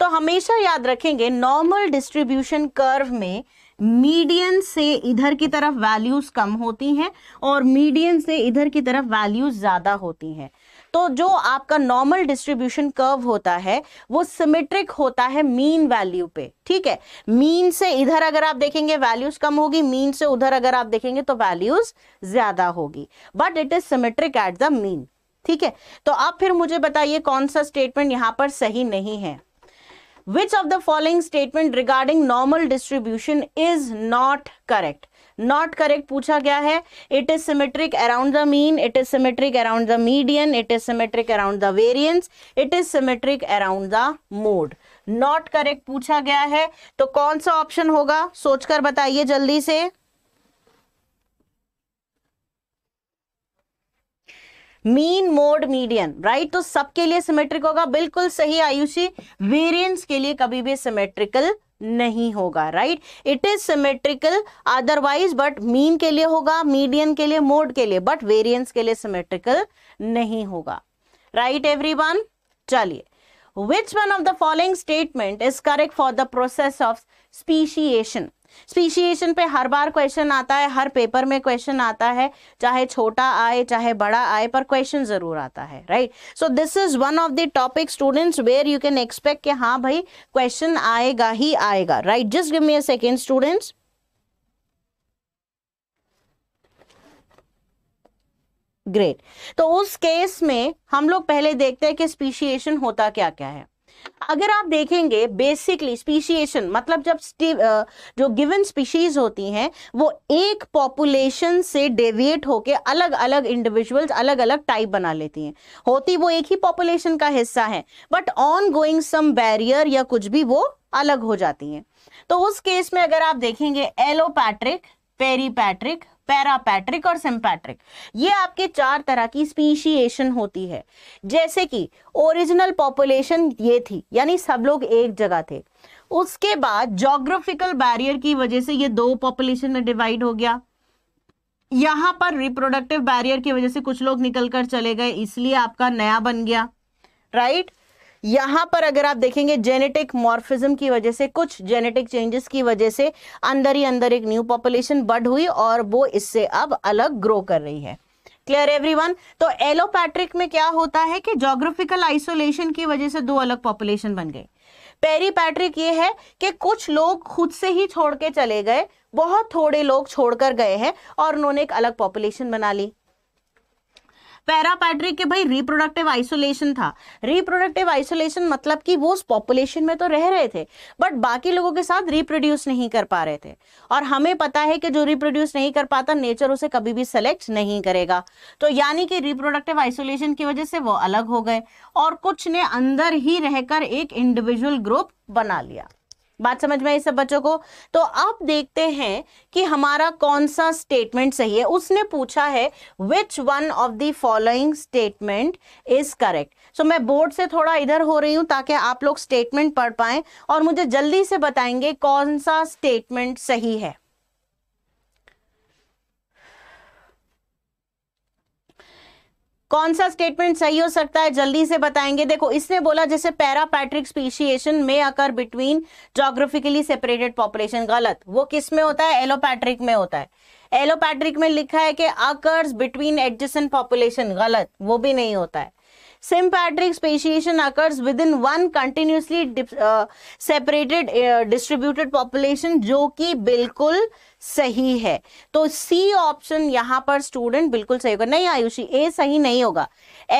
तो हमेशा याद रखेंगे नॉर्मल डिस्ट्रीब्यूशन कर्व में मीडियन से इधर की तरफ वैल्यूज कम होती हैं और मीडियन से इधर की तरफ वैल्यूज ज्यादा होती हैं तो जो आपका नॉर्मल डिस्ट्रीब्यूशन कर्व होता है वो सिमेट्रिक होता है मीन वैल्यू पे ठीक है मीन से इधर अगर आप देखेंगे वैल्यूज कम होगी मीन से उधर अगर आप देखेंगे तो वैल्यूज ज्यादा होगी but it is symmetric at the mean ठीक है तो आप फिर मुझे बताइए कौन सा स्टेटमेंट यहां पर सही नहीं है which of the following statement regarding normal distribution is not correct not correct पूछा गया है it is symmetric around the mean it is symmetric around the median it is symmetric around the variance it is symmetric around the mode not correct पूछा गया है तो कौन सा option होगा सोचकर बताइए जल्दी से मीन मोड मीडियन राइट तो सबके लिए सिमेट्रिक होगा बिल्कुल सही आयुषी वेरियंस के लिए कभी भी सिमेट्रिकल नहीं होगा right it is symmetrical otherwise but mean के लिए होगा मीडियन के लिए मोड के लिए बट वेरियंस के लिए सिमेट्रिकल नहीं होगा राइट एवरी वन चलिए which one of the following statement is correct for the process of speciation speciation पे हर बार क्वेश्चन आता है हर पेपर में क्वेश्चन आता है चाहे छोटा आए चाहे बड़ा आए पर क्वेश्चन जरूर आता है right so this is one of the topic students where you can expect कि हाँ भाई क्वेश्चन आएगा ही आएगा right just give me a second students great तो उस केस में हम लोग पहले देखते हैं कि स्पीशिएशन होता क्या क्या है अगर आप देखेंगे बेसिकली स्पीशिएशन मतलब जब जो गिवन स्पीशीज होती हैं वो एक पॉपुलेशन से डेविएट होके अलग अलग इंडिविजुअल्स अलग अलग टाइप बना लेती हैं होती वो एक ही पॉपुलेशन का हिस्सा है but ongoing some barrier या कुछ भी वो अलग हो जाती हैं तो उस केस में अगर आप देखेंगे एलोपैट्रिक पेरीपैट्रिक पैरापैट्रिक और सिंपैट्रिक ये आपके चार तरह की स्पीशिएशन होती है जैसे कि ओरिजिनल पॉपुलेशन ये थी यानी सब लोग एक जगह थे उसके बाद जोग्राफिकल बैरियर की वजह से ये दो पॉपुलेशन में डिवाइड हो गया यहां पर रिप्रोडक्टिव बैरियर की वजह से कुछ लोग निकल कर चले गए इसलिए आपका नया बन गया राइट right? यहां पर अगर आप देखेंगे जेनेटिक मॉर्फिज्म की वजह से कुछ जेनेटिक चेंजेस की वजह से अंदर ही अंदर एक न्यू पॉपुलेशन बढ़ हुई और वो इससे अब अलग ग्रो कर रही है क्लियर एवरीवन तो एलोपैट्रिक में क्या होता है कि जोग्राफिकल आइसोलेशन की वजह से दो अलग पॉपुलेशन बन पेरी पेरीपैट्रिक ये है कि कुछ लोग खुद से ही छोड़ के चले गए बहुत थोड़े लोग छोड़कर गए हैं और उन्होंने एक अलग पॉपुलेशन बना ली पैरापैट्रिक के भाई रिप्रोडक्टिव आइसोलेशन था रिप्रोडक्टिव आइसोलेशन मतलब कि वो उस पॉपुलेशन में तो रह रहे थे बट बाकी लोगों के साथ रिप्रोड्यूस नहीं कर पा रहे थे और हमें पता है कि जो रिप्रोड्यूस नहीं कर पाता नेचर उसे कभी भी सेलेक्ट नहीं करेगा तो यानी कि रिप्रोडक्टिव आइसोलेशन की वजह से वो अलग हो गए और कुछ ने अंदर ही रहकर एक इंडिविजुअल ग्रुप बना लिया बात समझ में आई सब बच्चों को तो अब देखते हैं कि हमारा कौन सा स्टेटमेंट सही है उसने पूछा है which one of the following statement is correct so मैं बोर्ड से थोड़ा इधर हो रही हूं ताकि आप लोग स्टेटमेंट पढ़ पाए और मुझे जल्दी से बताएंगे कौन सा स्टेटमेंट सही है कौन सा स्टेटमेंट सही हो सकता है जल्दी से बताएंगे देखो इसने बोला जैसे पैरापैट्रिक स्पीशिएशन में occur between geographically separated population गलत वो किस में होता है एलोपैट्रिक में होता है एलोपैट्रिक में लिखा है कि अकर्स बिटवीन एडजस्टेंट पॉपुलेशन गलत वो भी नहीं होता है sympatric speciation occurs within one continuously separated distributed population जो कि बिल्कुल सही है तो सी ऑप्शन यहाँ पर स्टूडेंट बिल्कुल सही होगा नहीं आयुषी ए सही नहीं होगा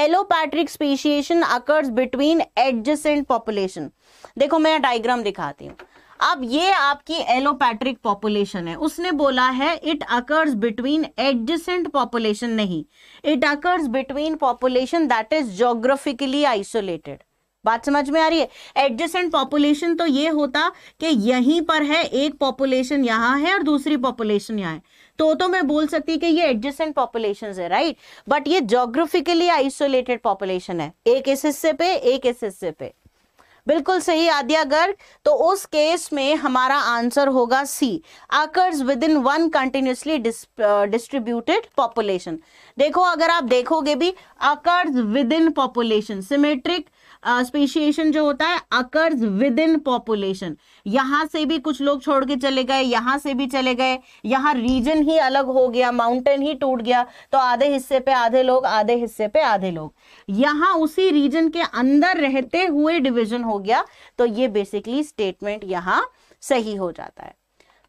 allopatric speciation occurs between adjacent population देखो मैं डायग्राम दिखाती हूँ अब ये आपकी एलोपैट्रिक पॉपुलेशन है उसने बोला है it occurs between adjacent population नहीं it occurs between population that is geographically isolated बात समझ में आ रही है एडजेंट पॉपुलेशन तो ये होता कि यहीं पर है एक पॉपुलेशन यहाँ है और दूसरी पॉपुलेशन यहाँ है तो तो मैं बोल सकती कि ये एडजेंट पॉपुलेशन है राइट बट ये जोग्राफिकली आइसोलेटेड पॉपुलेशन है एक इस हिस्से पे एक इस हिस्से पे बिल्कुल सही आद्या गर्ग तो उस केस में हमारा आंसर होगा C occurs within one continuously distributed population देखो अगर आप देखोगे भी occurs within population sympatric speciation जो होता है अकर्स विद इन पॉपुलेशन यहां से भी कुछ लोग छोड़ के चले गए यहां से भी चले गए यहाँ रीजन ही अलग हो गया माउंटेन ही टूट गया तो आधे हिस्से पे आधे लोग आधे हिस्से पे आधे लोग यहां उसी रीजन के अंदर रहते हुए डिविजन हो गया तो ये बेसिकली स्टेटमेंट यहाँ सही हो जाता है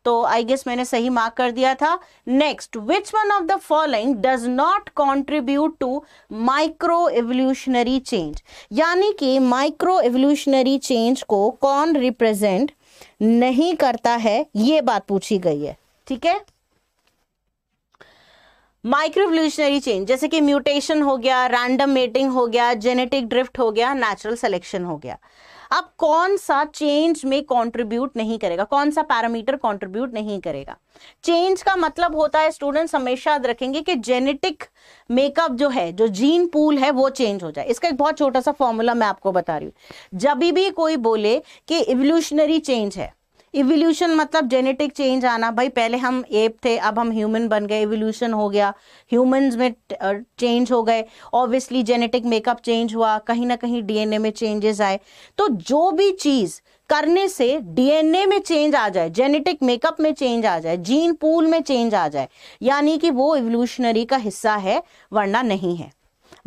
तो आई गेस मैंने सही मार्क कर दिया था next which one of the following does not contribute to microevolutionary change यानी कि माइक्रो एवोल्यूशनरी चेंज को कौन रिप्रेजेंट नहीं करता है ये बात पूछी गई है ठीक है माइक्रोवल्यूशनरी चेंज जैसे कि म्यूटेशन हो गया रैंडम मेटिंग हो गया जेनेटिक ड्रिफ्ट हो गया नेचुरल सिलेक्शन हो गया अब कौन सा चेंज में कंट्रीब्यूट नहीं करेगा कौन सा पैरामीटर कंट्रीब्यूट नहीं करेगा चेंज का मतलब होता है स्टूडेंट्स हमेशा याद रखेंगे कि जेनेटिक मेकअप जो है जो जीन पूल है वो चेंज हो जाए इसका एक बहुत छोटा सा फॉर्मूला मैं आपको बता रही हूं जब भी कोई बोले कि इवोल्यूशनरी चेंज है इवोल्यूशन मतलब जेनेटिक चेंज आना भाई पहले हम एप थे अब हम ह्यूमन बन गए इवोल्यूशन हो गया ह्यूमंस में चेंज हो गए ऑब्वियसली जेनेटिक मेकअप चेंज हुआ कहीं ना कहीं डीएनए में चेंजेस आए तो जो भी चीज़ करने से डीएनए में चेंज आ जाए जेनेटिक मेकअप में चेंज आ जाए जीन पूल में चेंज आ जाए यानी कि वो इवोल्यूशनरी का हिस्सा है वरना नहीं है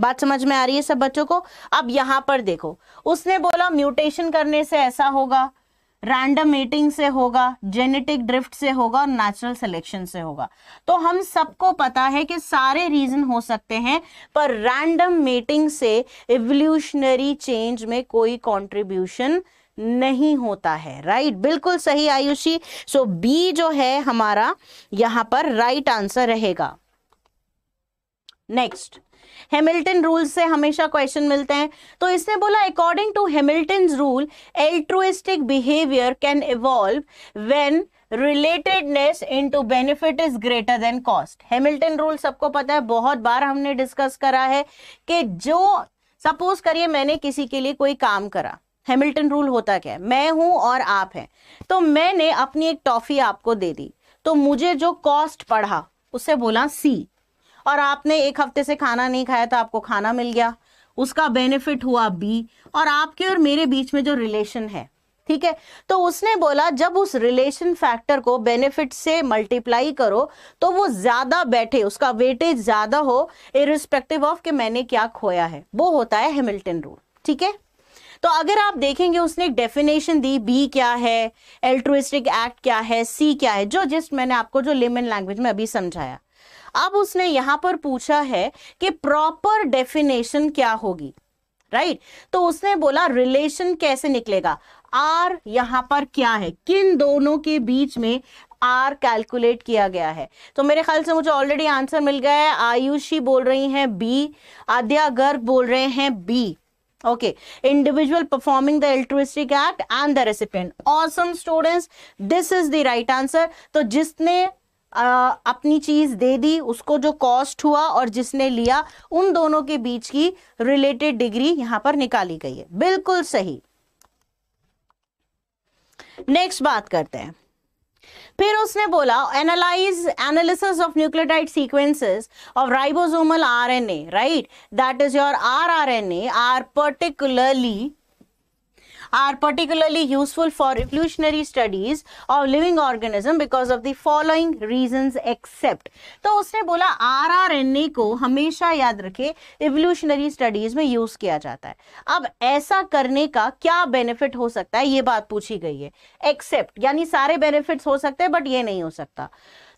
बात समझ में आ रही है सब बच्चों को अब यहां पर देखो उसने बोला म्यूटेशन करने से ऐसा होगा रैंडम मीटिंग से होगा जेनेटिक ड्रिफ्ट से होगा और नेचुरल सिलेक्शन से होगा तो हम सबको पता है कि सारे रीजन हो सकते हैं पर रैंडम मीटिंग से इवोल्यूशनरी चेंज में कोई कंट्रीब्यूशन नहीं होता है राइट बिल्कुल सही आयुषी सो बी जो है हमारा यहां पर राइट आंसर रहेगा नेक्स्ट हेमिल्टन रूल से हमेशा क्वेश्चन मिलते हैं तो इसने बोला according to Hamilton rule altruistic behaviour can evolve when relatedness in to benefit is greater than cost Hamilton rule सबको पता है बहुत बार हमने डिस्कस करा है कि जो सपोज करिए मैंने किसी के लिए कोई काम करा हेमिल्टन रूल होता क्या है मैं हूं और आप हैं तो मैंने अपनी एक टॉफी आपको दे दी तो मुझे जो कॉस्ट पढ़ा उसे बोला सी और आपने एक हफ्ते से खाना नहीं खाया तो आपको खाना मिल गया उसका बेनिफिट हुआ बी और आपके और मेरे बीच में जो रिलेशन है ठीक है तो उसने बोला जब उस रिलेशन फैक्टर को बेनिफिट से मल्टीप्लाई करो तो वो ज्यादा बैठे उसका वेटेज ज्यादा हो इरिस्पेक्टिव ऑफ कि मैंने क्या खोया है वो होता है हेमिल्टन रूल ठीक है तो अगर आप देखेंगे उसने डेफिनेशन दी बी क्या है एल्ट्रोइस्टिक एक्ट क्या है सी क्या है जो जस्ट मैंने आपको जो लिमन लैंग्वेज में अभी समझाया अब उसने यहां पर पूछा है कि प्रॉपर डेफिनेशन क्या होगी राइट right? तो उसने बोला रिलेशन कैसे निकलेगा आर यहां पर क्या है किन दोनों के बीच में आर कैलकुलेट किया गया है तो मेरे ख्याल से मुझे ऑलरेडी आंसर मिल गया है आयुषी बोल रही हैं बी आद्या गर्ग बोल रहे हैं B okay individual performing the altruistic act and the recipient awesome students this is the right answer तो जिसने आ, अपनी चीज़ दे दी उसको जो कॉस्ट हुआ और जिसने लिया उन दोनों के बीच की रिलेटेड डिग्री यहाँ पर निकाली गई है बिल्कुल सही नेक्स्ट बात करते हैं फिर उसने बोला analyse analysis of nucleotide sequences of ribosomal RNA right that is your rRNA are particularly are particularly useful for evolutionary studies of living organism because of the following reasons except तो उसने बोला are R N ए को हमेशा याद रखे evolutionary studies में use किया जाता है अब ऐसा करने का क्या बेनिफिट हो सकता है ये बात पूछी गई है एक्सेप्ट यानी सारे बेनिफिट हो सकते हैं बट ये नहीं हो सकता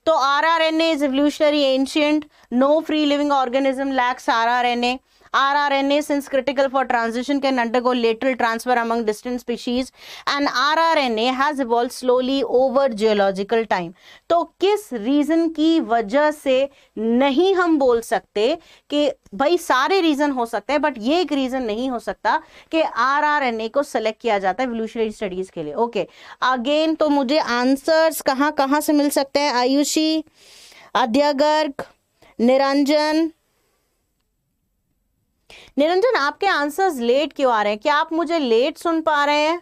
तो R R N A is evolutionary ancient no free living organism lacks R R N A RRNA since critical for transition can undergo lateral transfer among distant species and RRNA has evolved slowly over geological time. तो किस reason की वजह से नहीं हम बोल सकते कि भाई सारे रीज़न हो सकते हैं बट ये एक रीज़न नहीं हो सकता कि आरआरएनए को सेलेक्ट किया जाता है एवोल्यूशनरी स्टडीज़ के लिए ओके okay. अगेन तो मुझे आंसर्स कहाँ कहाँ से मिल सकते हैं आयुषी अध्यागर्ग निरंजन निरंजन आपके आंसर्स लेट क्यों आ रहे हैं क्या आप मुझे लेट सुन पा रहे हैं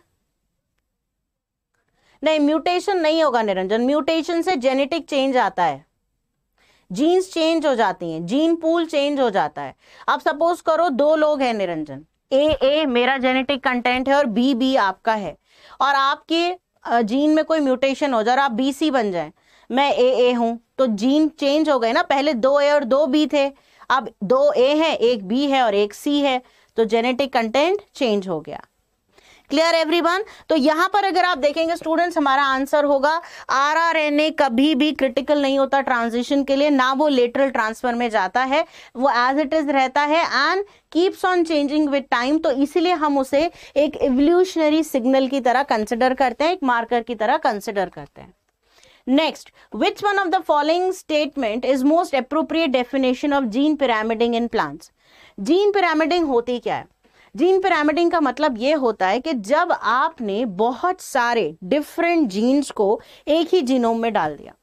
नहीं म्यूटेशन नहीं होगा निरंजन म्यूटेशन से जेनेटिक चेंज आता है जीन्स चेंज हो जाती हैं जीन पूल चेंज हो जाता है अब सपोज करो दो लोग हैं निरंजन ए ए मेरा जेनेटिक कंटेंट है और बी बी आपका है और आपके जीन में कोई म्यूटेशन हो जाए और आप बी सी बन जाए मैं ए ए हूं तो जीन चेंज हो गए ना पहले दो ए और दो बी थे अब दो ए है एक बी है और एक सी है तो जेनेटिक कंटेंट चेंज हो गया क्लियर एवरीवन तो यहां पर अगर आप देखेंगे स्टूडेंट्स हमारा आंसर होगा आर आर एन ए कभी भी क्रिटिकल नहीं होता ट्रांजिशन के लिए ना वो लेटरल ट्रांसफर में जाता है वो एज इट इज रहता है and keeps on changing with time तो इसीलिए हम उसे एक एवोल्यूशनरी सिग्नल की तरह कंसिडर करते हैं एक मार्कर की तरह कंसिडर करते हैं next which one of the following statement is most appropriate definition of gene pyramiding in plants gene pyramiding होती क्या है जीन पिरामिडिंग का मतलब ये होता है कि जब आपने बहुत सारे डिफरेंट जीन्स को एक ही जीनोम में डाल दिया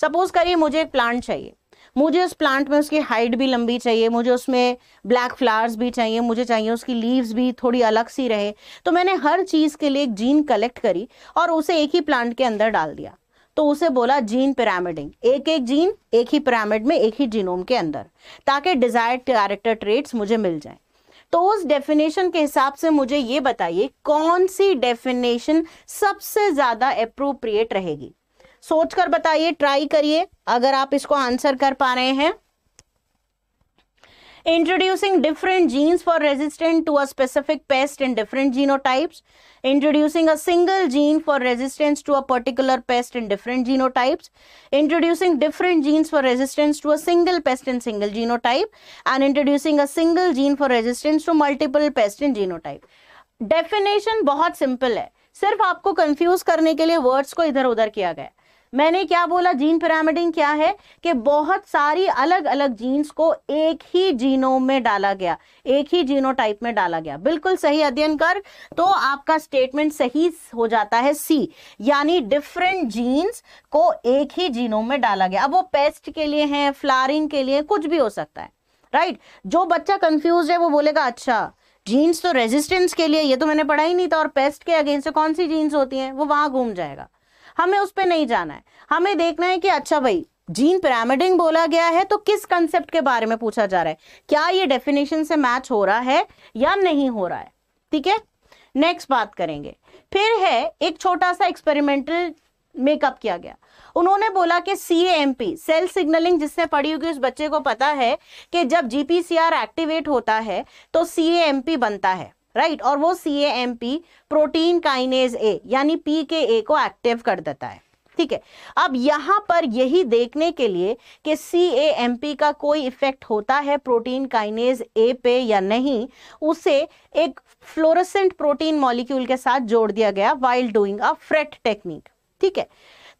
सपोज करिए मुझे एक प्लांट चाहिए मुझे उस प्लांट में उसकी हाइट भी लंबी चाहिए मुझे उसमें ब्लैक फ्लावर्स भी चाहिए मुझे चाहिए उसकी लीव्स भी थोड़ी अलग सी रहे तो मैंने हर चीज़ के लिए एक जीन कलेक्ट करी और उसे एक ही प्लांट के अंदर डाल दिया तो उसे बोला जीन पिरामिडिंग एक एक जीन एक ही पिरामिड में एक ही जीनोम के अंदर ताकि डिजायर्ड कैरेक्टर ट्रेट्स मुझे मिल जाए तो उस डेफिनेशन के हिसाब से मुझे ये बताइए कौन सी डेफिनेशन सबसे ज़्यादा अप्रोप्रिएट रहेगी सोचकर बताइए ट्राई करिए अगर आप इसको आंसर कर पा रहे हैं introducing different genes for resistant to a specific pest in different genotypes, introducing a single gene for resistance to a particular pest in different genotypes, introducing different genes for resistance to a single pest in single genotype, and introducing a single gene for resistance to multiple pest in genotype. Definition बहुत simple है सिर्फ आपको confuse करने के लिए words को इधर उधर किया गया है मैंने क्या बोला जीन पिरामिडिंग क्या है कि बहुत सारी अलग अलग जीन्स को एक ही जीनोम में डाला गया एक ही टाइप में डाला गया बिल्कुल सही अध्ययन कर तो आपका स्टेटमेंट सही हो जाता है सी यानी डिफरेंट जीन्स को एक ही जीनोम में डाला गया अब वो पेस्ट के लिए है फ्लारिंग के लिए कुछ भी हो सकता है राइट जो बच्चा कंफ्यूज है वो बोलेगा अच्छा जीन्स तो रेजिस्टेंस के लिए ये तो मैंने पढ़ा ही नहीं था और पेस्ट के अगेंस्ट कौन सी जीन्स होती हैं वो वहां घूम जाएगा हमें उस पर नहीं जाना है हमें देखना है कि अच्छा भाई जीन पिरामिडिंग बोला गया है तो किस कंसेप्ट के बारे में पूछा जा रहा है क्या ये डेफिनेशन से मैच हो रहा है या नहीं हो रहा है ठीक है नेक्स्ट बात करेंगे फिर है एक छोटा सा एक्सपेरिमेंटल मेकअप किया गया उन्होंने बोला कि C M P cell signalling जिसने पढ़ी होगी उस बच्चे को पता है कि जब जीपीसीआर एक्टिवेट होता है तो सी एम पी बनता है राइट और वो C M P protein kinase A यानी पी के ए को एक्टिव कर देता है ठीक है अब यहां पर यही देखने के लिए कि सी ए एम पी का कोई इफेक्ट होता है प्रोटीन काइनेज ए पे या नहीं उसे एक फ्लोरोसेंट प्रोटीन मॉलिक्यूल के साथ जोड़ दिया गया while doing a FRET technique ठीक है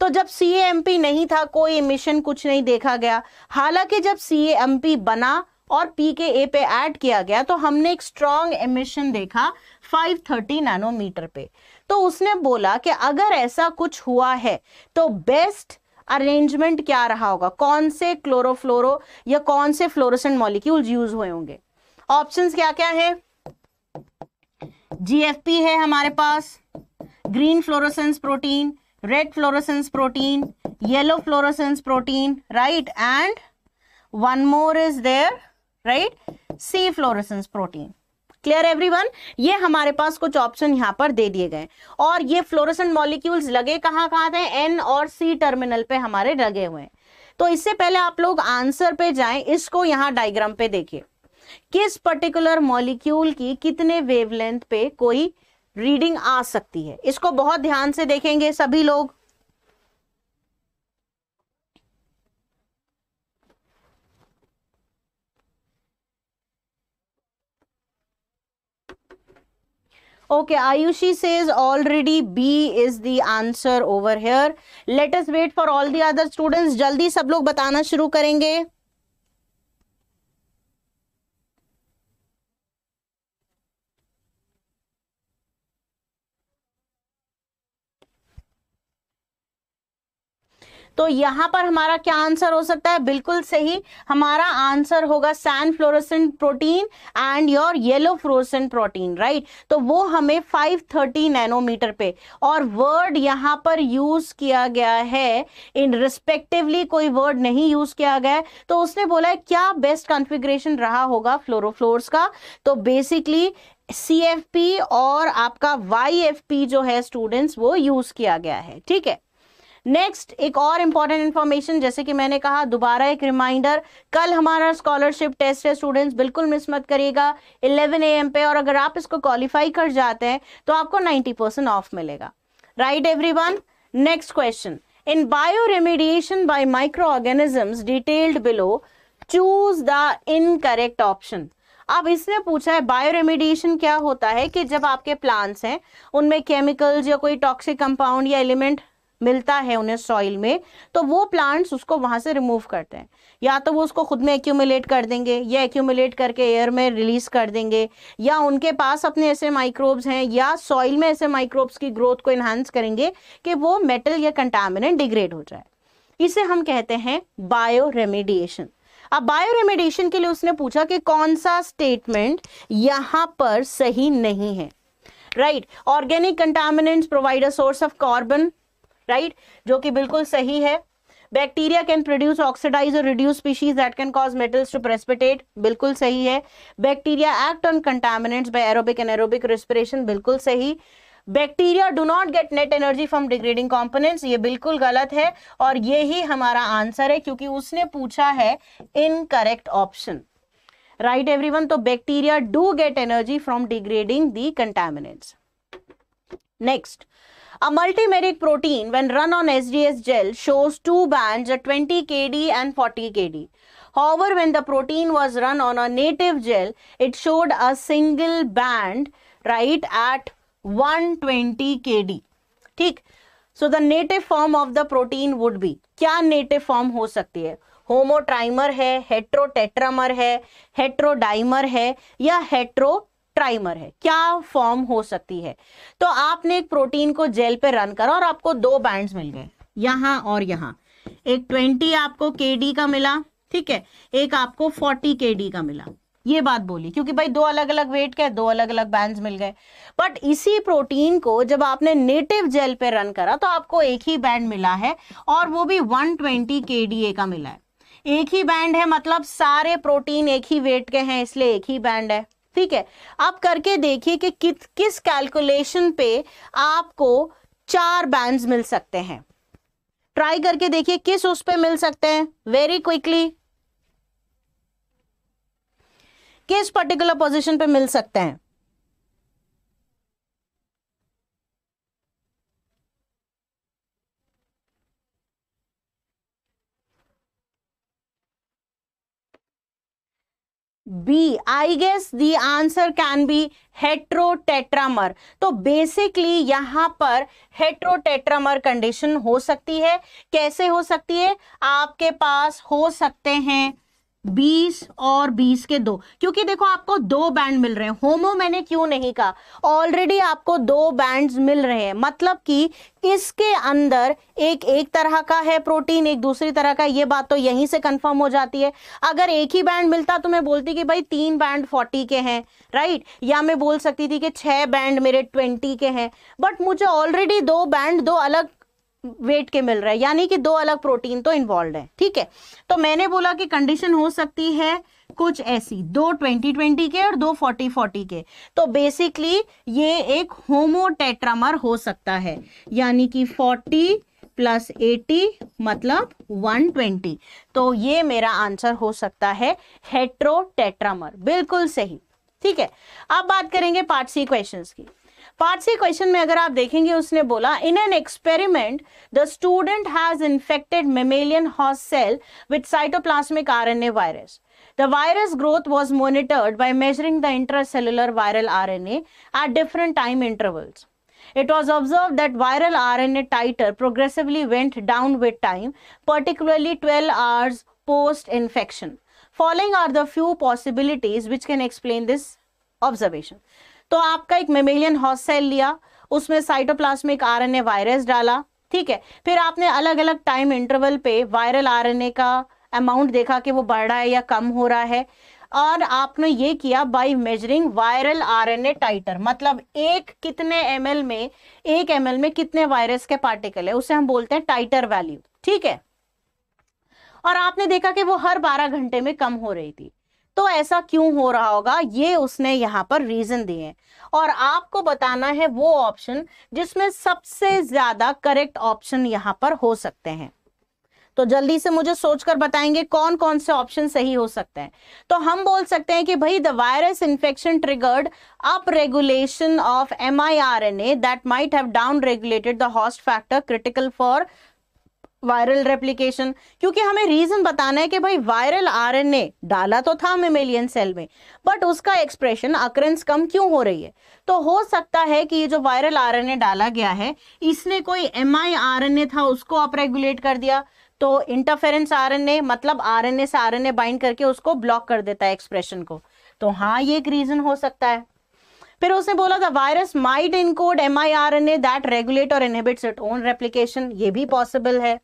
तो जब सी एम पी नहीं था कोई इमिशन कुछ नहीं देखा गया हालांकि जब सी एम पी बना और पी के ए पे ऐड किया गया तो हमने एक स्ट्रॉन्ग एमिशन देखा 530 नैनोमीटर पे तो उसने बोला कि अगर ऐसा कुछ हुआ है तो बेस्ट अरेंजमेंट क्या रहा होगा कौन से क्लोरोफ्लोरो या कौन से फ्लोरोसेंट मॉलिक्यूल्स यूज हुए होंगे ऑप्शंस क्या क्या है जीएफपी है हमारे पास green fluorescence protein red fluorescence protein yellow fluorescence protein right and one more is there right C fluorescence protein clear everyone ये हमारे पास कुछ ऑप्शन यहाँ पर दे दिए गए और ये फ्लोरेसेंट मॉलिक्यूल्स लगे कहाँ कहाँ थे एन और सी टर्मिनल पे हमारे लगे हुए तो इससे पहले आप लोग आंसर पे जाएं इसको यहाँ डायग्राम पे देखिए किस पर्टिकुलर मॉलिक्यूल की कितने वेवलेंथ पे कोई रीडिंग आ सकती है इसको बहुत ध्यान से देखेंगे सभी लोग okay Ayushi says already B is the answer over here latest wait for all the other students जल्दी सब लोग बताना शुरू करेंगे तो यहां पर हमारा क्या आंसर हो सकता है बिल्कुल सही हमारा आंसर होगा cyan fluorescent protein and your yellow fluorescent protein right तो वो हमें 530 नैनोमीटर पे और वर्ड यहां पर यूज किया गया है इन रिस्पेक्टिवली कोई वर्ड नहीं यूज किया गया है तो उसने बोला है क्या बेस्ट कॉन्फ़िगरेशन रहा होगा फ्लोरोफ्लोर्स का तो बेसिकली सी और आपका वाई जो है स्टूडेंट्स वो यूज किया गया है ठीक है नेक्स्ट एक और इंपॉर्टेंट इन्फॉर्मेशन जैसे कि मैंने कहा दोबारा एक रिमाइंडर कल हमारा स्कॉलरशिप टेस्ट है स्टूडेंट्स बिल्कुल मिस मत करिएगा 11 एम पे और अगर आप इसको क्वालिफाई कर जाते हैं तो आपको 90 परसेंट ऑफ मिलेगा right everyone next question in bioremediation by microorganisms detailed below choose the incorrect option अब इसने पूछा है बायो रेमेडिएशन क्या होता है कि जब आपके प्लांट्स हैं उनमें केमिकल्स या कोई टॉक्सिक कंपाउंड या एलिमेंट मिलता है उन्हें सॉइल में तो वो प्लांट्स उसको वहाँ से रिमूव करते हैं या तो वो उसको खुद में एक्यूमुलेट कर देंगे या एक्यूमुलेट करके एयर में रिलीज कर देंगे या उनके पास अपने ऐसे माइक्रोब्स हैं या सॉइल में ऐसे माइक्रोब्स की ग्रोथ को इन्हांस करेंगे कि वो मेटल या कंटामिनेंट डिग्रेड हो जाए इसे हम कहते हैं बायो रेमेडिएशन अब बायो रेमेडिएशन के लिए उसने पूछा कि कौन सा स्टेटमेंट यहाँ पर सही नहीं है right organic contaminants provide a source of carbon right जो कि बिल्कुल सही है बैक्टीरिया कैन प्रोड्यूस ऑक्सीडाइज और reduce species that can cause metals to precipitate बिल्कुल सही है bacteria act on contaminants by aerobic and aerobic respiration बिल्कुल सही bacteria do not get net energy from degrading components ये बिल्कुल गलत है और ये ही हमारा आंसर है क्योंकि उसने पूछा है इनकरेक्ट ऑप्शन राइट एवरीवन तो bacteria do get energy from degrading the contaminants next A multimeric protein, when run on SDS gel, shows two bands at 20 kD and 40 kD. However, when the protein was run on a native gel, it showed a single band, right, at 120 kD. ठीक so the native form of the protein would be क्या native form हो सकती है होमोट्राइमर है हेट्रोटेट्रामर है हेट्रोडाइमर है या hetero trimer है क्या फॉर्म हो सकती है तो आपने एक प्रोटीन को जेल पे रन करा और आपको दो बैंड्स मिल गए यहाँ और यहाँ एक ट्वेंटी आपको के का मिला ठीक है एक आपको फोर्टी के का मिला ये बात बोली क्योंकि भाई दो अलग अलग वेट के दो अलग अलग बैंड्स मिल गए बट इसी प्रोटीन को जब आपने नेटिव जेल पे रन करा तो आपको एक ही बैंड मिला है और वो भी 120 ट्वेंटी का मिला है एक ही बैंड है मतलब सारे प्रोटीन एक ही वेट के हैं इसलिए एक ही बैंड है ठीक है आप करके देखिए कि कि किस कैलकुलेशन पे आपको चार बैंड्स मिल सकते हैं ट्राई करके देखिए किस उस पे मिल सकते हैं वेरी क्विकली किस पर्टिकुलर पोजीशन पे मिल सकते हैं B I guess the answer can be heterotetramer तो बेसिकली यहां पर हेट्रोटेट्रामर कंडीशन हो सकती है कैसे हो सकती है आपके पास हो सकते हैं बीस और बीस के दो क्योंकि देखो आपको दो बैंड मिल रहे हैं होमो मैंने क्यों नहीं कहा ऑलरेडी आपको दो बैंड्स मिल रहे हैं मतलब कि इसके अंदर एक एक तरह का है प्रोटीन एक दूसरी तरह का ये बात तो यहीं से कंफर्म हो जाती है अगर एक ही बैंड मिलता तो मैं बोलती कि भाई तीन बैंड फोर्टी के हैं राइट या मैं बोल सकती थी कि छह बैंड मेरे ट्वेंटी के हैं बट मुझे ऑलरेडी दो बैंड दो अलग वेट के मिल रहा है यानी कि दो अलग प्रोटीन तो इन्वॉल्व है ठीक है तो मैंने बोला कि कंडीशन हो सकती है कुछ ऐसी दो ट्वेंटी ट्वेंटी के और दो फोर्टी फोर्टी के तो बेसिकली ये एक होमोटेट्रामर हो सकता है यानी कि फोर्टी प्लस एटी मतलब वन ट्वेंटी तो ये मेरा आंसर हो सकता है हेट्रोटेट्रामर बिल्कुल सही ठीक है अब बात करेंगे पार्ट सी क्वेश्चंस की पार्ट क्वेश्चन में अगर आप देखेंगे उसने बोला in an experiment the student has infected mammalian host cell with cytoplasmic R N A virus the virus The virus growth was monitored by measuring viral R N A at different time intervals It was observed that viral RNA titer progressively went down with time, particularly 12 hours post infection. Following are the few possibilities which can explain this observation. तो आपका एक mammalian हॉस्सेल cell लिया उसमें cytoplasmic RNA virus डाला ठीक है फिर आपने अलग अलग टाइम इंटरवल पे वायरल आरएनए का अमाउंट देखा कि वो बढ़ रहा है या कम हो रहा है और आपने ये किया by measuring viral RNA titre मतलब एक कितने एमएल में एक एमएल में कितने वायरस के पार्टिकल है उसे हम बोलते हैं टाइटर वैल्यू ठीक है और आपने देखा कि वो हर 12 घंटे में कम हो रही थी तो ऐसा क्यों हो रहा होगा ये उसने यहाँ पर रीजन दिए हैं और आपको बताना है वो ऑप्शन जिसमें सबसे ज्यादा करेक्ट ऑप्शन यहाँ पर हो सकते हैं तो जल्दी से मुझे सोचकर बताएंगे कौन कौन से ऑप्शन सही हो सकते हैं तो हम बोल सकते हैं कि भाई the virus infection triggered upregulation of M I R N A that might have downregulated the host factor critical for viral replication क्योंकि हमें रीजन बताना है कि भाई वायरल आरएनए डाला तो था मेमेलियन सेल में बट उसका एक्सप्रेशन अक्रेंस कम क्यों हो रही है तो हो सकता है कि ये जो वायरल आरएनए डाला गया है इसने कोई एम आई था उसको आप रेगुलेट कर दिया तो इंटरफेरेंस आरएनए मतलब आरएनए से आरएनए बाइंड करके उसको ब्लॉक कर देता है एक्सप्रेशन को तो हाँ ये एक रीजन हो सकता है फिर उसने बोला था virus might encode M I R N A that regulate और इनहिबिट्स इट ओन रेप्लीकेशन ये भी पॉसिबल है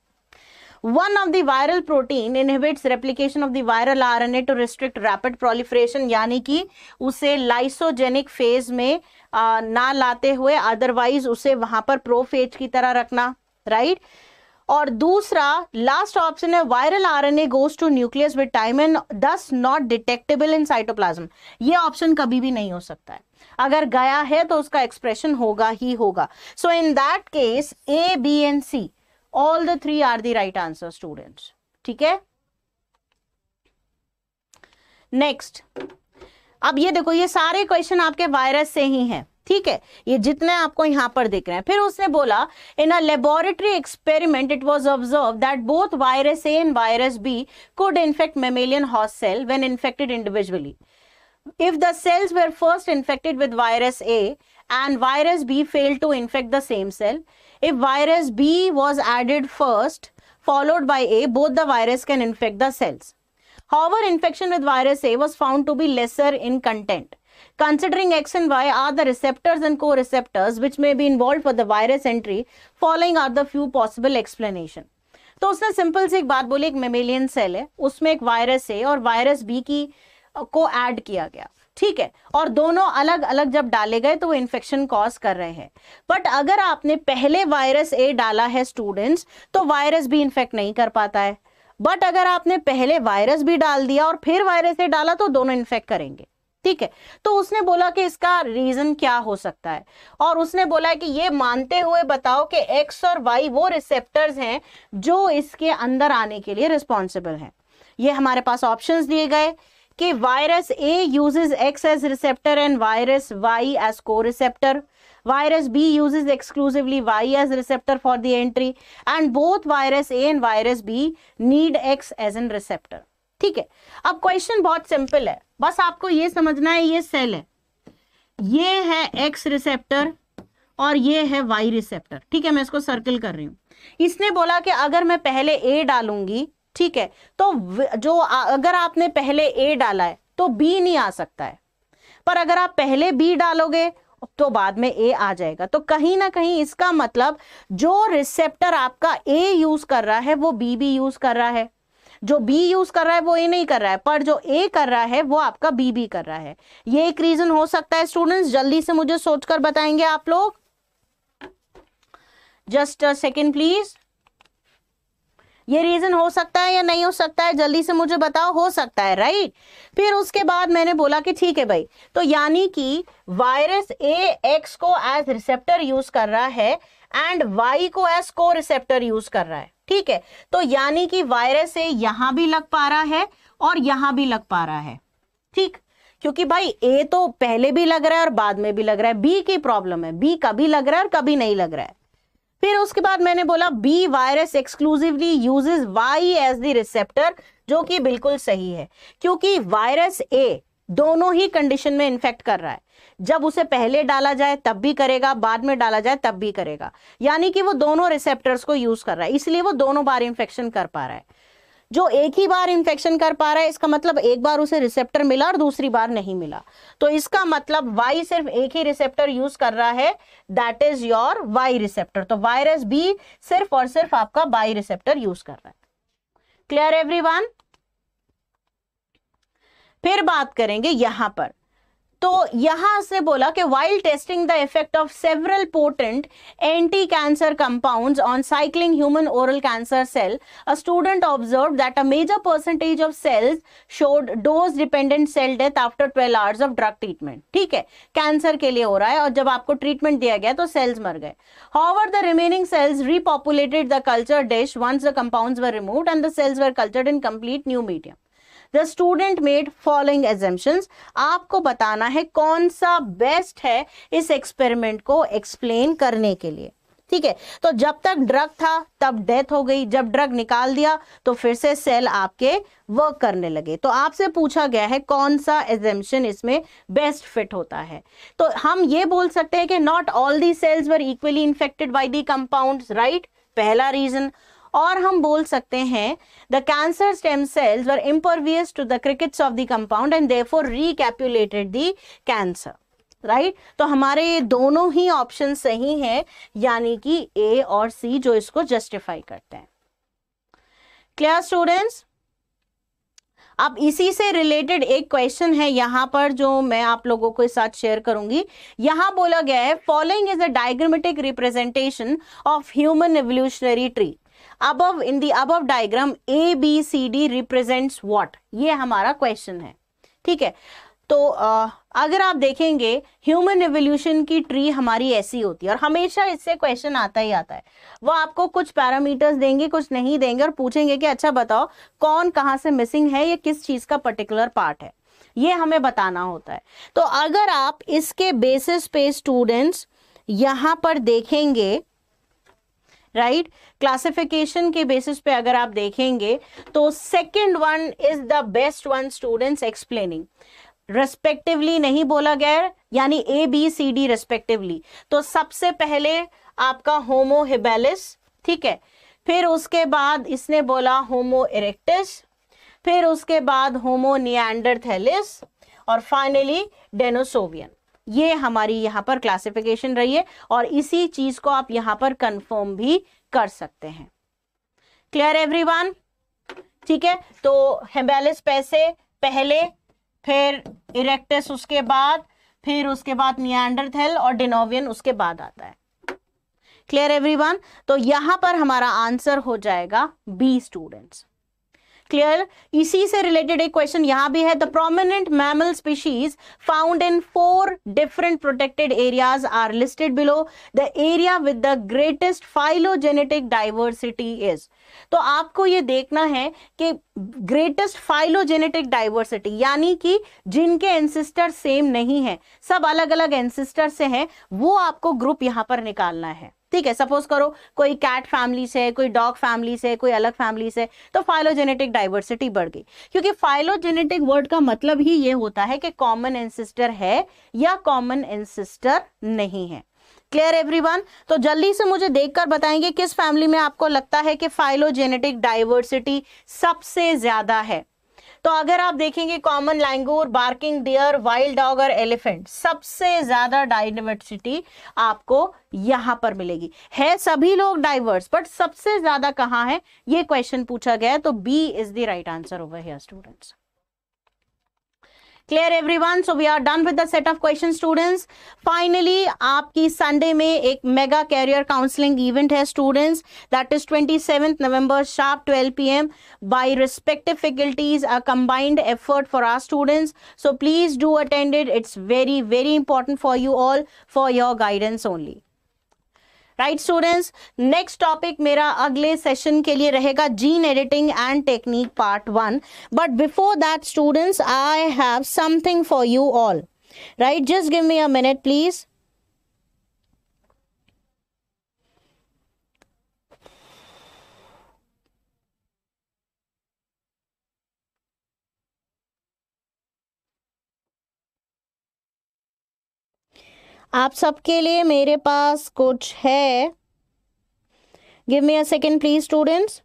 One of the viral protein inhibits replication of the viral RNA to restrict rapid proliferation यानी कि उसे लाइसोजेनिक फेज में आ, ना लाते हुए अदरवाइज उसे वहां पर प्रोफेज की तरह रखना राइट right? और दूसरा लास्ट ऑप्शन है viral RNA goes to nucleus with time and this not detectable in cytoplasm ये ऑप्शन कभी भी नहीं हो सकता है अगर गया है तो उसका एक्सप्रेशन होगा ही होगा so in that case A B and C all the three are the right answer students ठीक है नेक्स्ट अब ये देखो ये सारे क्वेश्चन आपके वायरस से ही हैं ठीक है ये जितने आपको यहां पर दिख रहे हैं फिर उसने बोला in a laboratory experiment it was observe that both virus A and virus B could infect mammalian host cell when infected individually if the cells were first infected with virus A and virus B fail to infect the same cell If virus B was added first, followed by A, both the virus can infect the cells. However, infection with virus A was found to be lesser in content. Considering X and Y are the receptors and co-receptors which may be involved for the virus entry, following are the few possible explanation. तो उसने simple सी एक बात बोली एक mammalian cell है उसमें एक virus है और वायरस बी की को ऐड किया गया ठीक है और दोनों अलग अलग जब डाले गए तो वो इन्फेक्शन कॉज कर रहे हैं बट अगर आपने पहले वायरस ए डाला है स्टूडेंट्स तो वायरस भी इन्फेक्ट नहीं कर पाता है बट अगर आपने पहले वायरस भी डाल दिया और फिर वायरस ए डाला तो दोनों इन्फेक्ट करेंगे ठीक है तो उसने बोला कि इसका रीजन क्या हो सकता है और उसने बोला कि ये मानते हुए बताओ कि एक्स और वाई वो रिसेप्टर्स हैं जो इसके अंदर आने के लिए रिस्पॉन्सिबल हैं ये हमारे पास ऑप्शंस दिए गए कि virus A uses X as receptor and virus Y as coreceptor virus B use exclusively Y as receptor for the entry and both virus A and virus B need X as an receptor ठीक है अब question बहुत simple है बस आपको ये समझना है ये सेल है ये है एक्स रिसेप्टर और ये है वाई रिसेप्टर ठीक है मैं इसको सर्कल कर रही हूं इसने बोला कि अगर मैं पहले ए डालूंगी ठीक है तो जो अगर आपने पहले ए डाला है तो बी नहीं आ सकता है पर अगर आप पहले बी डालोगे तो बाद में ए आ जाएगा तो कहीं ना कहीं इसका मतलब जो रिसेप्टर आपका ए यूज कर रहा है वो बी भी यूज कर रहा है जो बी यूज कर रहा है वो ए नहीं कर रहा है पर जो ए कर रहा है वो आपका बी भी कर रहा है ये एक रीजन हो सकता है स्टूडेंट्स जल्दी से मुझे सोचकर बताएंगे आप लोग जस्ट अ सेकेंड प्लीज ये रीजन हो सकता है या नहीं हो सकता है जल्दी से मुझे बताओ हो सकता है राइट फिर उसके बाद मैंने बोला कि ठीक है भाई तो यानी कि वायरस ए एक्स को एज रिसेप्टर यूज कर रहा है एंड वाई को एज को रिसेप्टर यूज कर रहा है ठीक है तो यानी कि वायरस ए यहां भी लग पा रहा है और यहां भी लग पा रहा है ठीक क्योंकि भाई ए तो पहले भी लग रहा है और बाद में भी लग रहा है बी की प्रॉब्लम है बी कभी लग रहा है और कभी नहीं लग रहा है फिर उसके बाद मैंने बोला B virus exclusively uses Y as the receptor जो कि बिल्कुल सही है क्योंकि वायरस ए दोनों ही कंडीशन में इन्फेक्ट कर रहा है जब उसे पहले डाला जाए तब भी करेगा बाद में डाला जाए तब भी करेगा यानी कि वो दोनों रिसेप्टर्स को यूज कर रहा है इसलिए वो दोनों बार इन्फेक्शन कर पा रहा है जो एक ही बार इंफेक्शन कर पा रहा है इसका मतलब एक बार उसे रिसेप्टर मिला और दूसरी बार नहीं मिला तो इसका मतलब वाई सिर्फ एक ही रिसेप्टर यूज कर रहा है that is your Y receptor तो वायरस बी सिर्फ और सिर्फ आपका बाई रिसेप्टर यूज कर रहा है क्लियर एवरी फिर बात करेंगे यहां पर तो यहां से बोला कि while testing the effect of several potent anticancer compounds on cycling human oral cancer cell a student observe that a major percentage of cells showed dose dependent cell death after twelve hours of drug treatment ठीक है cancer के लिए हो रहा है और जब आपको ट्रीटमेंट दिया गया तो सेल्स मर गए however the remaining cells repopulated the culture dish once the compounds were remove and the cells were cultured in complete new medium the student made following assumptions आपको बताना है कौन सा बेस्ट है इस एक्सपेरिमेंट को एक्सप्लेन करने के लिए ठीक है तो जब तक ड्रग था तब डेथ हो गई जब ड्रग निकाल दिया तो फिर से सेल आपके वर्क करने लगे तो आपसे पूछा गया है कौन सा एजेंशन इसमें बेस्ट फिट होता है तो हम ये बोल सकते हैं कि not all the cells were equally infected by the compound right पहला रीजन और हम बोल सकते हैं the cancer stem cells were impervious to the crickets of the compound and for recapitulated the cancer right तो हमारे ये दोनों ही ऑप्शन सही है यानी कि ए और सी जो इसको जस्टिफाई करते हैं क्लियर स्टूडेंट्स अब इसी से रिलेटेड एक क्वेश्चन है यहां पर जो मैं आप लोगों के साथ शेयर करूंगी यहां बोला गया है following is a diagrammatic representation of human evolutionary tree above in the above diagram A B C D represents what ये हमारा क्वेश्चन है ठीक है तो आ, अगर आप देखेंगे ह्यूमन एवोल्यूशन की ट्री हमारी ऐसी होती है और हमेशा इससे क्वेश्चन आता ही आता है वो आपको कुछ पैरामीटर्स देंगे कुछ नहीं देंगे और पूछेंगे कि अच्छा बताओ कौन कहाँ से मिसिंग है या किस चीज़ का पर्टिकुलर पार्ट है ये हमें बताना होता है तो अगर आप इसके बेसिस पे स्टूडेंट्स यहां पर देखेंगे राइट right? क्लासिफिकेशन के बेसिस पे अगर आप देखेंगे तो second one is the best one students explaining respectively नहीं बोला गया यानी A B C D respectively तो सबसे पहले आपका होमो हिबेलिस ठीक है फिर उसके बाद इसने बोला होमो इरेक्टिस फिर उसके बाद होमो नियंडरथेलिस और फाइनली डेनोसोवियन ये हमारी यहाँ पर क्लासिफिकेशन रही है और इसी चीज़ को आप यहाँ पर कंफर्म भी कर सकते हैं क्लियर एवरीवन ठीक है तो हेम्बेलिस पैसे पहले फिर इरेक्टस उसके बाद फिर उसके बाद नियांडरथेल और डिनोवियन उसके बाद आता है क्लियर एवरीवन तो यहां पर हमारा आंसर हो जाएगा बी स्टूडेंट्स क्लियर इसी से रिलेटेड एक क्वेश्चन यहां भी है the prominent mammal species found in four different protected areas are listed below the area with the greatest phylogenetic diversity is तो आपको ये देखना है कि ग्रेटेस्ट फाइलोजेनेटिक डाइवर्सिटी यानी कि जिनके एंसिस्टर सेम नहीं है सब अलग अलग एंसिस्टर से हैं वो आपको ग्रुप यहां पर निकालना है ठीक है सपोज करो कोई कैट फैमिली से कोई डॉग फैमिली से कोई अलग फैमिली से तो फाइलोजेनेटिक डाइवर्सिटी बढ़ गई क्योंकि फाइलोजेनेटिक वर्ड का मतलब ही ये होता है कि कॉमन एंसिस्टर है या कॉमन एंसिस्टर नहीं है क्लियर एवरीवन तो जल्दी से मुझे देखकर बताएंगे किस फैमिली में आपको लगता है कि फाइलोजेनेटिक डाइवर्सिटी सबसे ज्यादा है तो अगर आप देखेंगे common langur barking deer wild dog और एलिफेंट सबसे ज्यादा डाइवर्सिटी आपको यहां पर मिलेगी है सभी लोग डाइवर्स बट सबसे ज्यादा कहाँ है ये क्वेश्चन पूछा गया है तो B is the right answer over here students clear everyone so we are done with the set of question students finally आपकी संडे में एक मेगा कैरियर काउंसलिंग इवेंट है students that is twenty seventh November sharp twelve P M by respective faculties a combined effort for our students so please do attended it's very very important for you all for your guidance only right students next topic मेरा अगले session के लिए रहेगा gene editing and technique part one but before that students I have something for you all right just give me a minute please आप सबके लिए मेरे पास कुछ है give me a second please students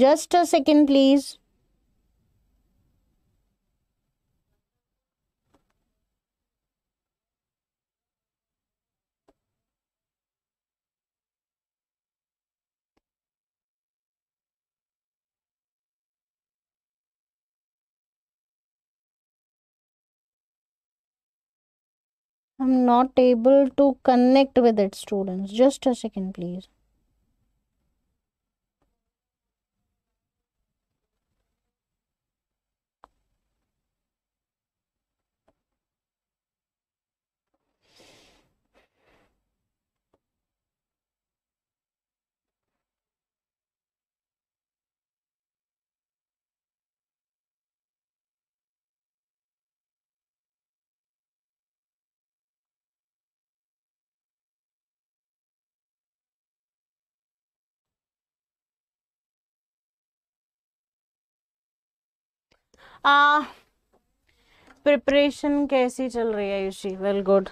Just a second, please. I'm not able to connect with it students just a second please preparation कैसी चल रही है यूशी well good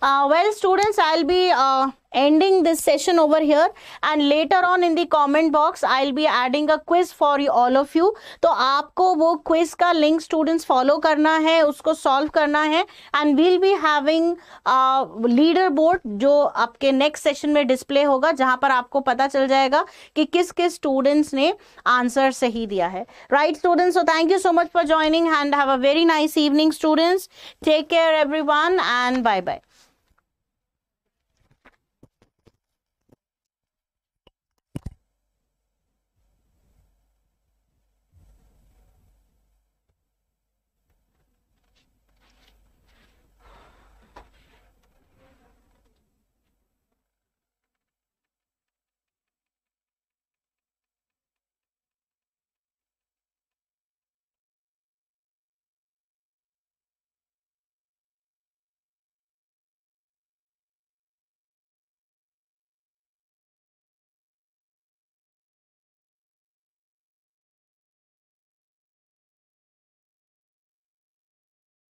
Uh, well, students, I'll be uh, ending this session over here and later on in the comment box I'll be adding a quiz for you, all of you. तो आपको वो quiz का link students follow करना है उसको solve करना है and we'll be having uh, leader board जो आपके next session में display होगा जहाँ पर आपको पता चल जाएगा कि किस किस students ने answer सही दिया है right students so thank you so much for joining and have a very nice evening students take care everyone and bye bye